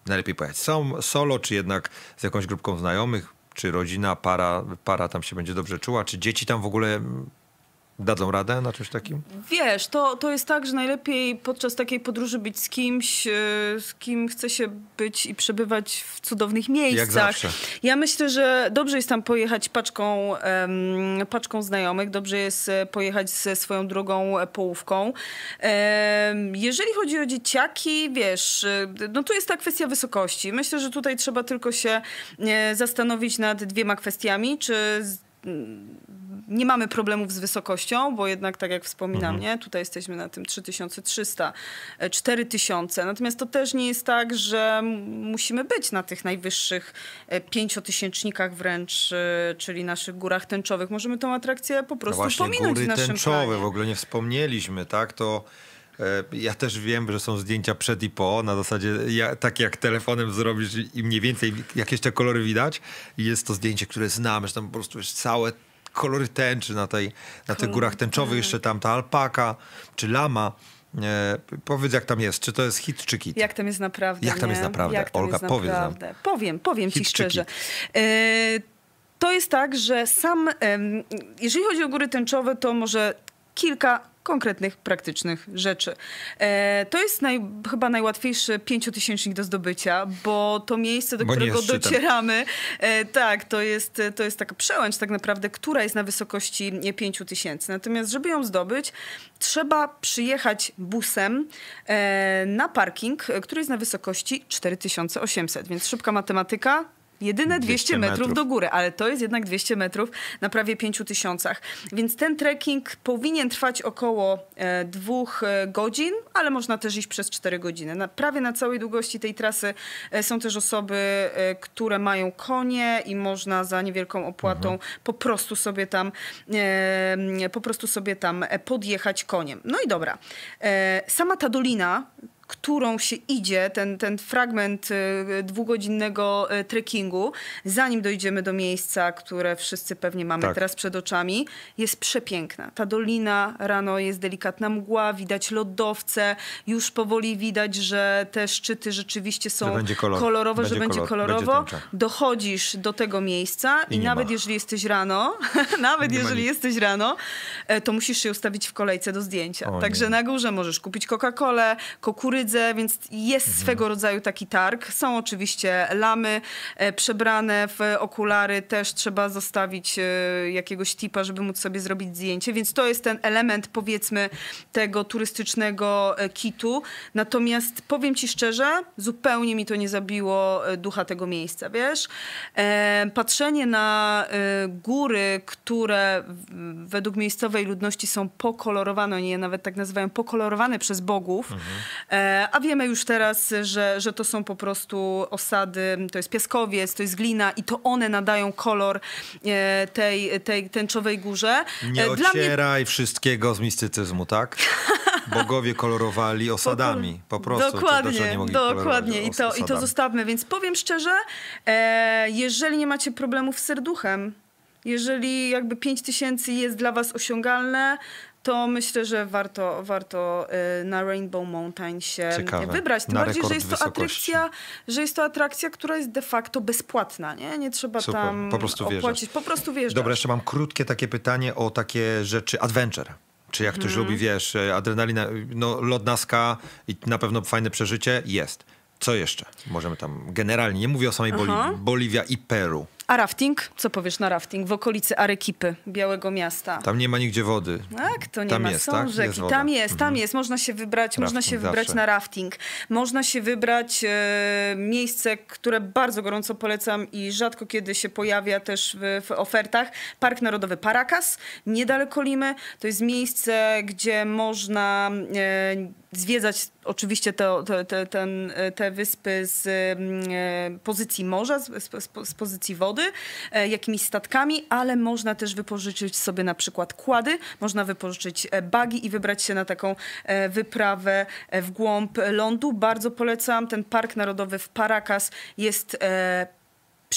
najlepiej pojechać sam, solo, czy jednak z jakąś grupką znajomych, czy rodzina, para, para tam się będzie dobrze czuła, czy dzieci tam w ogóle mm, Dadzą radę na czymś takim? Wiesz, to, to jest tak, że najlepiej podczas takiej podróży być z kimś, e, z kim chce się być i przebywać w cudownych miejscach. Jak zawsze. Ja myślę, że dobrze jest tam pojechać paczką, paczką znajomych, dobrze jest e, pojechać ze swoją drugą e, połówką. jeżeli chodzi o dzieciaki, wiesz, no tu jest ta kwestia wysokości. Myślę, że tutaj trzeba tylko się zastanowić nad dwiema kwestiami, czy nie mamy problemów z wysokością, bo jednak, tak jak wspominam, mhm. nie, tutaj jesteśmy na tym 3300, 4000. E, Natomiast to też nie jest tak, że musimy być na tych najwyższych e, pięciotysięcznikach wręcz, e, czyli naszych górach tęczowych. Możemy tą atrakcję po prostu no właśnie, pominąć góry w naszym tęczowe, kraju. w ogóle nie wspomnieliśmy, tak? To ja też wiem, że są zdjęcia przed i po, na zasadzie ja, tak jak telefonem zrobisz i mniej więcej jakieś te kolory widać. jest to zdjęcie, które znamy, że tam po prostu jest całe kolory tęczy na, tej, na tych górach tęczowych, tak. jeszcze tam ta alpaka czy lama. E, powiedz, jak tam jest. Czy to jest hit czy kit? Jak tam jest naprawdę? Jak tam nie? jest naprawdę? Tam Olga, jest powiedz naprawdę. nam. Powiem, powiem hit ci szczerze. E, to jest tak, że sam, jeżeli chodzi o góry tęczowe, to może kilka konkretnych, praktycznych rzeczy. E, to jest naj, chyba najłatwiejszy pięciotysięcznik do zdobycia, bo to miejsce, do bo którego docieramy, e, tak, to jest, to jest taka przełęcz tak naprawdę, która jest na wysokości pięciu tysięcy. Natomiast, żeby ją zdobyć, trzeba przyjechać busem e, na parking, który jest na wysokości 4800, więc szybka matematyka, Jedyne 200, 200 metrów, metrów do góry, ale to jest jednak 200 metrów na prawie 5000. Więc ten trekking powinien trwać około e, dwóch e, godzin, ale można też iść przez 4 godziny. Na, prawie na całej długości tej trasy e, są też osoby, e, które mają konie i można za niewielką opłatą mhm. po prostu sobie tam e, po prostu sobie tam e, podjechać koniem. No i dobra. sama ta dolina którą się idzie, ten, ten fragment y, y, dwugodzinnego y, trekkingu, zanim dojdziemy do miejsca, które wszyscy pewnie mamy tak. teraz przed oczami, jest przepiękna. Ta dolina rano jest delikatna mgła, widać lodowce, już powoli widać, że te szczyty rzeczywiście są że kolor, kolorowe, że będzie kolor, kolorowo. Będzie Dochodzisz do tego miejsca i, i nawet ma. jeżeli jesteś rano, nawet nie jeżeli jesteś rano, e, to musisz się ustawić w kolejce do zdjęcia. O, Także nie. na górze możesz kupić Coca-Colę, kokury kukurydze, więc jest mhm. swego rodzaju taki targ. Są oczywiście lamy e, przebrane w okulary, też trzeba zostawić e, jakiegoś tipa, żeby móc sobie zrobić zdjęcie, więc to jest ten element powiedzmy tego turystycznego e, kitu. Natomiast powiem ci szczerze, zupełnie mi to nie zabiło ducha tego miejsca, wiesz? Patrzenie na góry, które według miejscowej ludności są pokolorowane, oni je nawet tak nazywają, pokolorowane przez bogów, mhm. E, a wiemy już teraz, że, że to są po prostu osady, to jest piaskowiec, to jest glina i to one nadają kolor e, tej, tej tęczowej górze. E, nie Dla ocieraj mnie... wszystkiego z mistycyzmu, tak? bogowie kolorowali osadami, po prostu. Dokładnie, znaczy, dokładnie. I to, I to zostawmy. Więc powiem szczerze, e, jeżeli nie macie problemów z serduchem, jeżeli jakby 5 tysięcy jest dla was osiągalne, to myślę, że warto, warto y, na Rainbow Mountain się y, Ciekawe. wybrać. Tym na bardziej, że jest, to atrakcja, że jest to atrakcja, która jest de facto bezpłatna. Nie, nie trzeba Super. tam po prostu opłacić. Po prostu wjeżdżasz. Dobra, jeszcze mam krótkie takie pytanie o takie rzeczy adventure czy jak ktoś mm. lubi, wiesz, y, adrenalina, no lot i na pewno fajne przeżycie jest. Co jeszcze? Możemy tam generalnie, nie mówię o samej Boli Boliwia i Peru. A rafting? Co powiesz na rafting? W okolicy Arekipy, Białego Miasta. Tam nie ma nigdzie wody. Tak, to nie tam ma. Jest, Są tak? rzeki. Jest tam jest, tam mhm. jest. Można się wybrać, rafting można się wybrać zawsze. na rafting. Można się wybrać e, miejsce, które bardzo gorąco polecam i rzadko kiedy się pojawia też w, w ofertach. Park Narodowy Paracas, niedaleko Limy. To jest miejsce, gdzie można e, zwiedzać oczywiście te, te, te, ten, e, te wyspy z mm, e, pozycji morza, z, z, z pozycji wody jakimi e, jakimiś statkami, ale można też wypożyczyć sobie na przykład kłady, można wypożyczyć e, bagi i wybrać się na taką e, wyprawę w głąb lądu. Bardzo polecam. Ten Park Narodowy w Paracas jest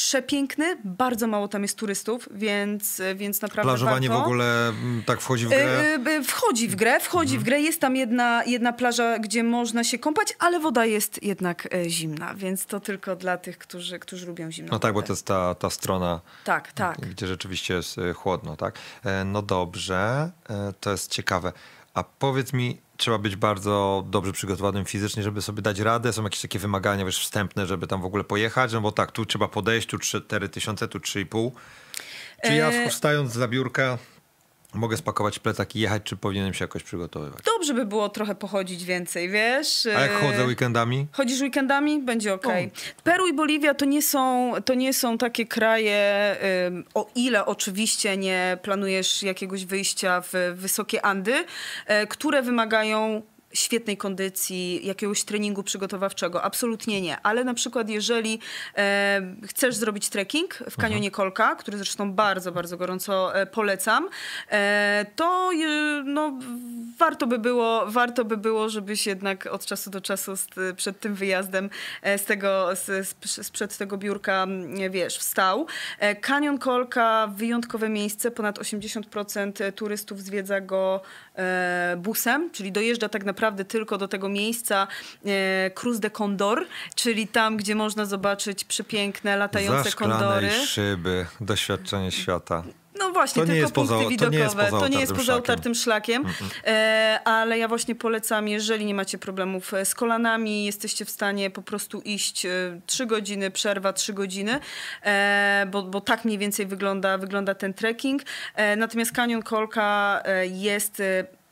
przepiękny, bardzo mało tam jest turystów, więc, więc naprawdę Plażowanie warto. w ogóle mm, tak wchodzi w grę? Yy, wchodzi w grę, wchodzi mhm. w grę. Jest tam jedna, jedna plaża, gdzie można się kąpać, ale woda jest jednak e, zimna, więc to tylko dla tych, którzy, którzy lubią zimną No wodę. tak, bo to jest ta, ta strona, tak, tak. gdzie rzeczywiście jest e, chłodno, tak? E, no dobrze, to jest ciekawe. A powiedz mi, trzeba być bardzo dobrze przygotowanym fizycznie, żeby sobie dać radę. Są jakieś takie wymagania, wiesz, wstępne, żeby tam w ogóle pojechać, no bo tak, tu trzeba podejść, tu 4000, tu 3,5. Czy ja e, wstając za biurka Mogę spakować plecak i jechać, czy powinienem się jakoś przygotowywać? Dobrze by było trochę pochodzić więcej, wiesz? A jak y, chodzę weekendami? Chodzisz weekendami? Będzie no. ok. Peru i Boliwia to nie są, to nie są takie kraje, o ile oczywiście nie planujesz jakiegoś wyjścia w wysokie Andy, e, które wymagają świetnej kondycji, jakiegoś treningu przygotowawczego. Absolutnie nie. Ale na przykład jeżeli e, chcesz zrobić trekking w mhm. kanionie Kolka, który zresztą bardzo, bardzo gorąco e, polecam, e, to e, no, warto, by było, warto by było, żebyś jednak od czasu do czasu z, przed tym wyjazdem e, z tego, z, sprzed tego biurka, wiesz, wstał. E, kanion Kolka, wyjątkowe miejsce, ponad 80% turystów zwiedza go E, busem, czyli dojeżdża tak naprawdę tylko do tego miejsca e, Cruz de Condor, czyli tam, gdzie można zobaczyć przepiękne latające Zaszklanej kondory. szyby, doświadczenie świata. No właśnie, to tylko nie jest punkty poza, widokowe. To nie jest poza, to nie jest poza otartym szlakiem, szlakiem mm, mm E, ale ja właśnie polecam, jeżeli nie macie problemów e, z kolanami, jesteście w stanie po prostu iść e, trzy godziny, przerwa trzy godziny, e, bo, bo tak mniej więcej wygląda, wygląda ten trekking. E, natomiast Canyon Kolka e, jest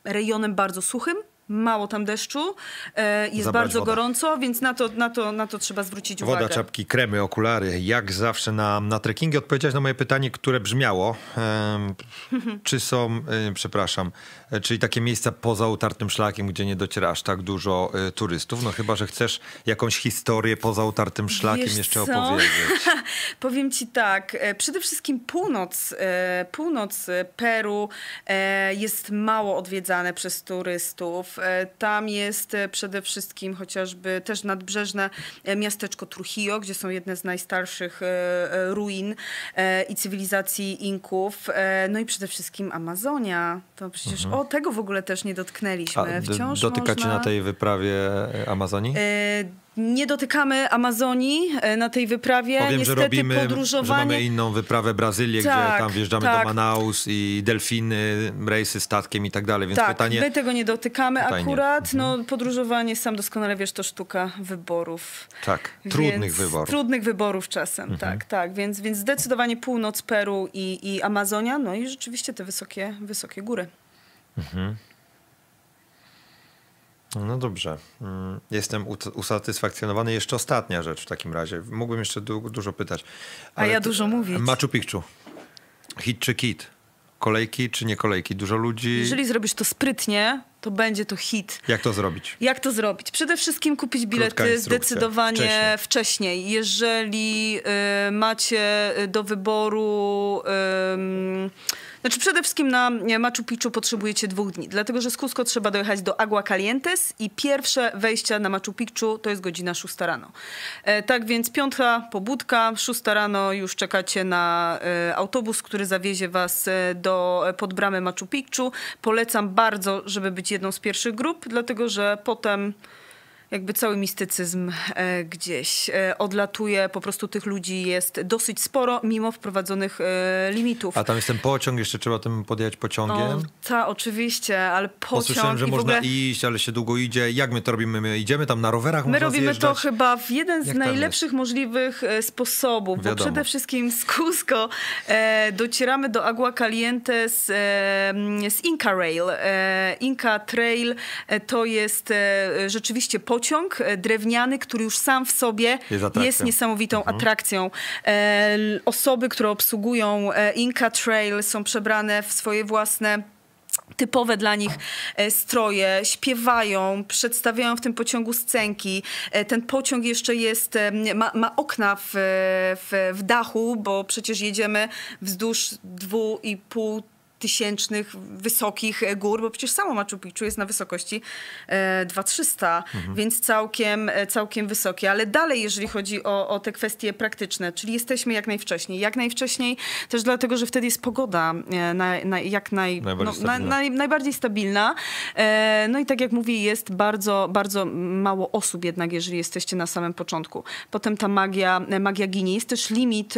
rejonem bardzo suchym, mało tam deszczu, e, jest Zabrać bardzo gorąco, więc na to, na, to, na to trzeba zwrócić uwagę. Woda, czapki, kremy, okulary, jak zawsze na, na trekkingi. Odpowiedziałeś na moje pytanie, które brzmiało, czy są, przepraszam, e, czyli takie miejsca poza utartym szlakiem, gdzie nie dociera aż tak dużo e, turystów, no chyba, że chcesz jakąś historię poza utartym szlakiem Wiesz jeszcze co? opowiedzieć. Powiem ci tak, przede wszystkim północ, północ Peru jest mało odwiedzane przez turystów, E, tam jest e, przede wszystkim chociażby też nadbrzeżne e, miasteczko Trujillo, gdzie są jedne z najstarszych ruin i cywilizacji Inków. No i przede wszystkim Amazonia. To przecież mhm. o tego w ogóle też nie dotknęliśmy. Wciąż dotykacie można... na tej wyprawie Amazonii? Nie dotykamy Amazonii e, na tej wyprawie. Powiem, Niestety że robimy, podróżowanie... że mamy inną wyprawę Brazylię, tak, gdzie tam wjeżdżamy tak. do Manaus i delfiny, rejsy statkiem i tak dalej, więc tak, pytanie... my tego nie dotykamy Pytanie. akurat. No, mhm. podróżowanie, sam doskonale wiesz, to sztuka wyborów. Tak, trudnych więc, wyborów. Trudnych wyborów czasem, mhm. tak, tak. Więc, więc zdecydowanie północ Peru i, i Amazonia, no i rzeczywiście te wysokie, wysokie góry. Mhm. No, no dobrze. Mm, jestem usatysfakcjonowany. Jeszcze ostatnia rzecz w takim razie. Mógłbym jeszcze dużo pytać. A ja dużo mówię. Machu Picchu. Hit czy kit? Kolejki czy nie kolejki? Dużo ludzi? Jeżeli zrobisz to sprytnie, to będzie to hit. Jak to zrobić? Jak to zrobić? Przede wszystkim kupić bilety zdecydowanie wcześniej. wcześniej. Jeżeli y, macie y, do wyboru... Y, znaczy przede wszystkim na e, Machu Picchu potrzebujecie dwóch dni, dlatego że z Cusco trzeba dojechać do Agua Calientes i pierwsze wejście na Machu Picchu to jest godzina 6 rano. E, tak więc piąta pobudka, 6 rano już czekacie na e, autobus, który zawiezie was do bramy Machu Picchu. Polecam bardzo, żeby być jedną z pierwszych grup, dlatego że potem jakby cały mistycyzm e, gdzieś e, odlatuje. Po prostu tych ludzi jest dosyć sporo, mimo wprowadzonych e, limitów. A tam jest ten pociąg, jeszcze trzeba tym podjechać pociągiem? Tak, oczywiście, ale pociąg... Posłyszałem, że i można ogóle... iść, ale się długo idzie. Jak my to robimy? My idziemy tam na rowerach? My robimy zjeżdżać? to chyba w jeden z najlepszych możliwych sposobów, Wiadomo. bo przede wszystkim z Cusco e, docieramy do Agua Caliente z, e, z Inca Rail. E, Inca Trail to jest rzeczywiście pociąg, pociąg e, drewniany, który już sam w sobie jest, jest niesamowitą mhm. atrakcją. E, osoby, które obsługują e, Inca Trail są przebrane w swoje własne typowe dla nich e, stroje, śpiewają, przedstawiają w tym pociągu scenki. Ten pociąg jeszcze jest, ma, ma okna w, w, w dachu, bo przecież jedziemy wzdłuż dwu i pół tysięcznych, wysokich gór, bo przecież samo Machu Picchu jest na wysokości 2300, e, mhm. więc całkiem, e, całkiem wysokie. Ale dalej, jeżeli chodzi o, o te kwestie praktyczne, czyli jesteśmy jak najwcześniej. Jak najwcześniej też dlatego, że wtedy jest pogoda e, na, na jak naj, no, najbardziej, no, stabilna. Na, najbardziej stabilna. No i tak jak mówię, jest bardzo, bardzo mało osób jednak, jeżeli jesteście na samym początku. Potem ta magia, magia ginie. Jest też limit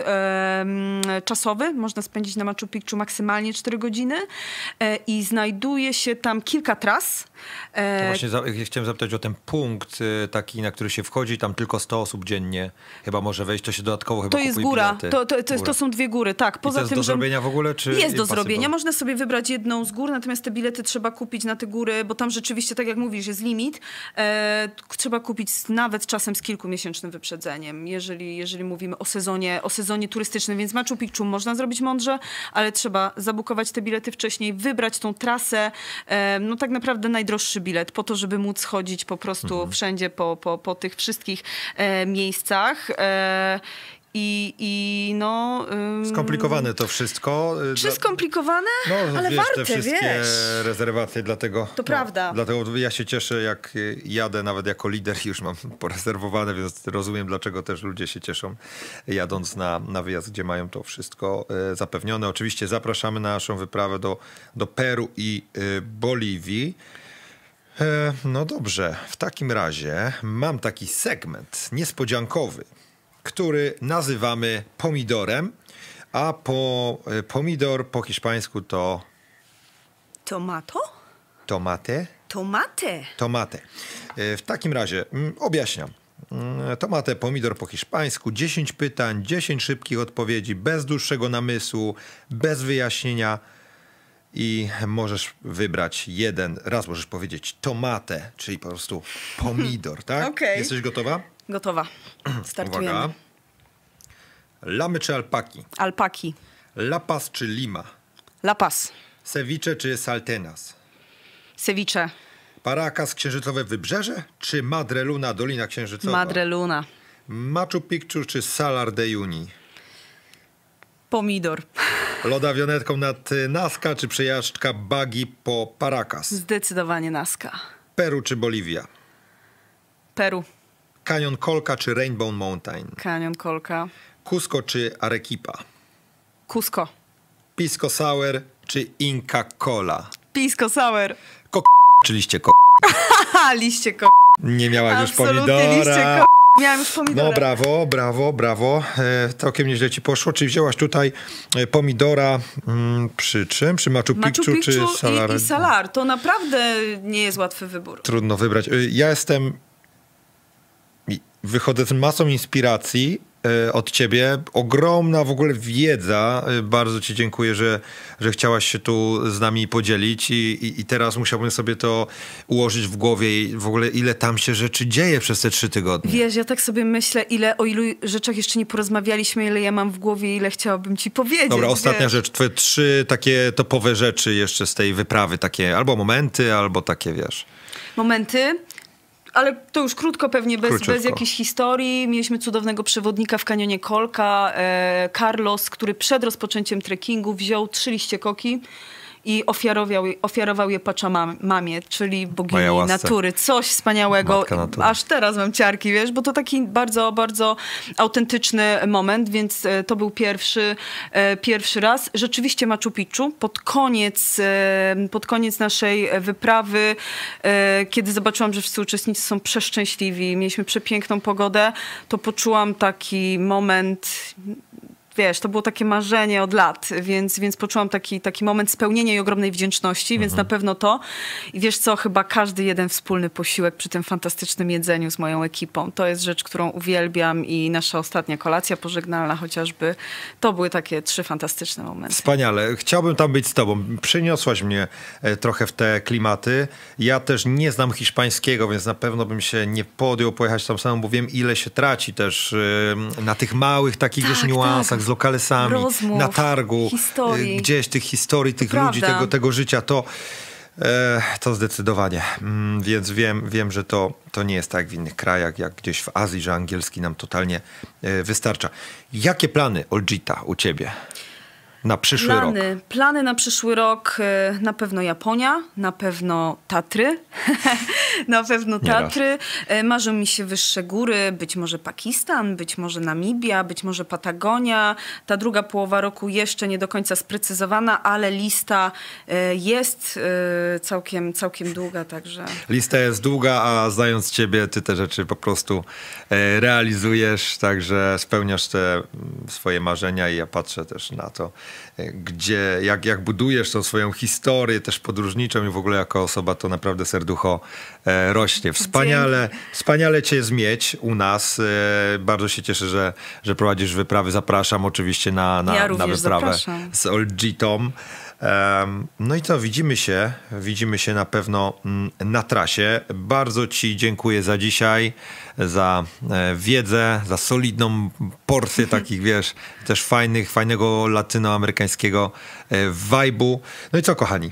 czasowy. Można spędzić na Machu Picchu maksymalnie 4 godziny E, i znajduje się tam kilka tras. E, to właśnie chciałem zapytać o ten punkt e, taki, na który się wchodzi, tam tylko 100 osób dziennie chyba może wejść, to się dodatkowo chyba To jest góra, to, to, to, góra. to, są dwie góry, tak. Poza I to jest tym, do zrobienia w ogóle? Czy jest do zrobienia, można sobie wybrać jedną z gór, natomiast te bilety trzeba kupić na te góry, bo tam rzeczywiście, tak jak mówisz, jest limit. E, trzeba kupić nawet czasem z kilkumiesięcznym wyprzedzeniem, jeżeli, jeżeli mówimy o sezonie, o sezonie turystycznym, więc Machu Picchu można zrobić mądrze, ale trzeba zabukować te te bilety wcześniej, wybrać tą trasę, no tak naprawdę najdroższy bilet, po to, żeby móc chodzić po prostu mhm. wszędzie po, po, po tych wszystkich e, miejscach. E, i, i no... Ym... Skomplikowane to wszystko. Y, Czy skomplikowane? No, no ale wiesz, warte, te wszystkie wiesz. rezerwacje, dlatego... To no, prawda. Dlatego ja się cieszę, jak y, jadę, nawet jako lider już mam porezerwowane, więc rozumiem, dlaczego też ludzie się cieszą, jadąc na, na wyjazd, gdzie mają to wszystko y, zapewnione. Oczywiście zapraszamy na naszą wyprawę do, do Peru i Boliwii. E, no dobrze, w takim razie mam taki segment niespodziankowy, który nazywamy pomidorem, a po, e, pomidor po hiszpańsku to. Tomato? Tomate. Tomate. Tomate. E, w takim razie mm, objaśniam. Mm, tomatę, pomidor po hiszpańsku, 10 pytań, 10 szybkich odpowiedzi, bez dłuższego namysłu, bez wyjaśnienia i możesz wybrać jeden. Raz możesz powiedzieć tomatę, czyli po prostu pomidor, tak? Okay. Jesteś gotowa? Gotowa. Startujemy. Uwaga. Lamy czy alpaki? Alpaki. Lapas czy Lima? Lapas. Sewicze czy Saltenas? Sewicze. Paracas Księżycowe Wybrzeże czy Madre Luna, Dolina Księżycowa? Madre Luna. Machu Picchu czy Salar de Uni? Pomidor. Loda wionetką nad Naska czy przejażdżka bagi po Paracas? Zdecydowanie Naska. Peru czy Boliwia? Peru. Kanion Kolka czy Rainbow Mountain? Kanion Kolka. Cusco czy Arequipa? Cusco. Pisco Sour czy Inca Cola? Pisco Sour. Kok***, czy liście ko Liście ko Nie miałaś już pomidora. Liście ko Miałam już pomidora. No brawo, brawo, brawo. E, całkiem nieźle ci poszło. Czy wzięłaś tutaj e, pomidora mm, przy czym? Przy Machu Picchu, Machu Picchu czy Salar? I, I, Salar. To naprawdę nie jest łatwy wybór. Trudno wybrać. E, ja jestem wychodzę z masą inspiracji e, od ciebie. Ogromna w ogóle wiedza. E, bardzo ci dziękuję, że, że chciałaś się tu z nami podzielić I, i, i teraz musiałbym sobie to ułożyć w głowie i w ogóle ile tam się rzeczy dzieje przez te trzy tygodnie. Wiesz, ja tak sobie myślę, ile o ilu rzeczach jeszcze nie porozmawialiśmy, ile ja mam w głowie, ile chciałabym ci powiedzieć. Dobra, ostatnia wiesz. rzecz. Twoje trzy takie topowe rzeczy jeszcze z tej wyprawy, takie albo momenty, albo takie, wiesz... Momenty ale to już krótko pewnie, bez, bez jakiejś historii. Mieliśmy cudownego przewodnika w kanionie Kolka, e, Carlos, który przed rozpoczęciem trekkingu wziął trzy liście koki i ofiarował, ofiarował je mamie, czyli bogini natury. Coś wspaniałego. Aż teraz mam ciarki, wiesz, bo to taki bardzo, bardzo autentyczny moment, więc e, to był pierwszy, e, pierwszy raz. Rzeczywiście Machu Picchu pod koniec, e, pod koniec naszej wyprawy, kiedy zobaczyłam, że wszyscy uczestnicy są przeszczęśliwi, mieliśmy przepiękną pogodę, to poczułam taki moment wiesz, to było takie marzenie od lat, więc, więc poczułam taki, taki moment spełnienia i ogromnej wdzięczności, mhm. więc na pewno to. I wiesz co, chyba każdy jeden wspólny posiłek przy tym fantastycznym jedzeniu z moją ekipą. To jest rzecz, którą uwielbiam i nasza ostatnia kolacja pożegnalna chociażby. To były takie trzy fantastyczne momenty. Wspaniale. Chciałbym tam być z tobą. Przyniosłaś mnie e, trochę w te klimaty. Ja też nie znam hiszpańskiego, więc na pewno bym się nie podjął pojechać tam sam, bo wiem ile się traci też e, na tych małych takich tak, już tak, niuansach z lokalesami, Rozmów, na targu, y, historii. gdzieś tych historii, tych Prawda. ludzi, tego, tego życia, to, e, to zdecydowanie. Mm, więc wiem, wiem że to, to nie jest tak w innych krajach, jak gdzieś w Azji, że angielski nam totalnie e, wystarcza. Jakie plany, Olgita, u ciebie? na przyszły plany, rok? Plany na przyszły rok y, na pewno Japonia, na pewno Tatry. na pewno Tatry. Y, marzą mi się wyższe góry, być może Pakistan, być może Namibia, być może Patagonia. Ta druga połowa roku jeszcze nie do końca sprecyzowana, ale lista y, jest całkiem, całkiem długa, także... Lista jest długa, a znając ciebie, ty te rzeczy po prostu e, realizujesz, także spełniasz te mm, swoje marzenia i ja patrzę też na to E, gdzie jak, jak budujesz tą swoją historię też podróżniczą i w ogóle jako osoba to naprawdę serducho e, rośnie. Wspaniale, wspaniale cię zmieć. u nas. E, bardzo się cieszę, że, że prowadzisz wyprawy. Zapraszam oczywiście na, na, ja na wyprawę zapraszam. z Olgitą. No i co, widzimy się, widzimy się na pewno mm, na trasie. Bardzo Ci dziękuję za dzisiaj, za e, wiedzę, za solidną porcję mhm. takich, wiesz, też fajnych, fajnego latynoamerykańskiego wajbu. E, no i co, kochani?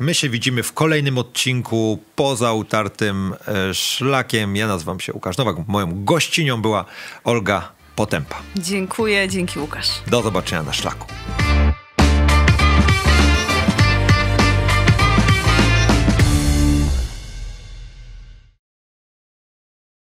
My się widzimy w kolejnym odcinku poza utartym e, szlakiem. Ja nazywam się Łukasz Nowak. Moją gościnią była Olga Potępa. Dziękuję, dzięki Łukasz. Do zobaczenia na szlaku.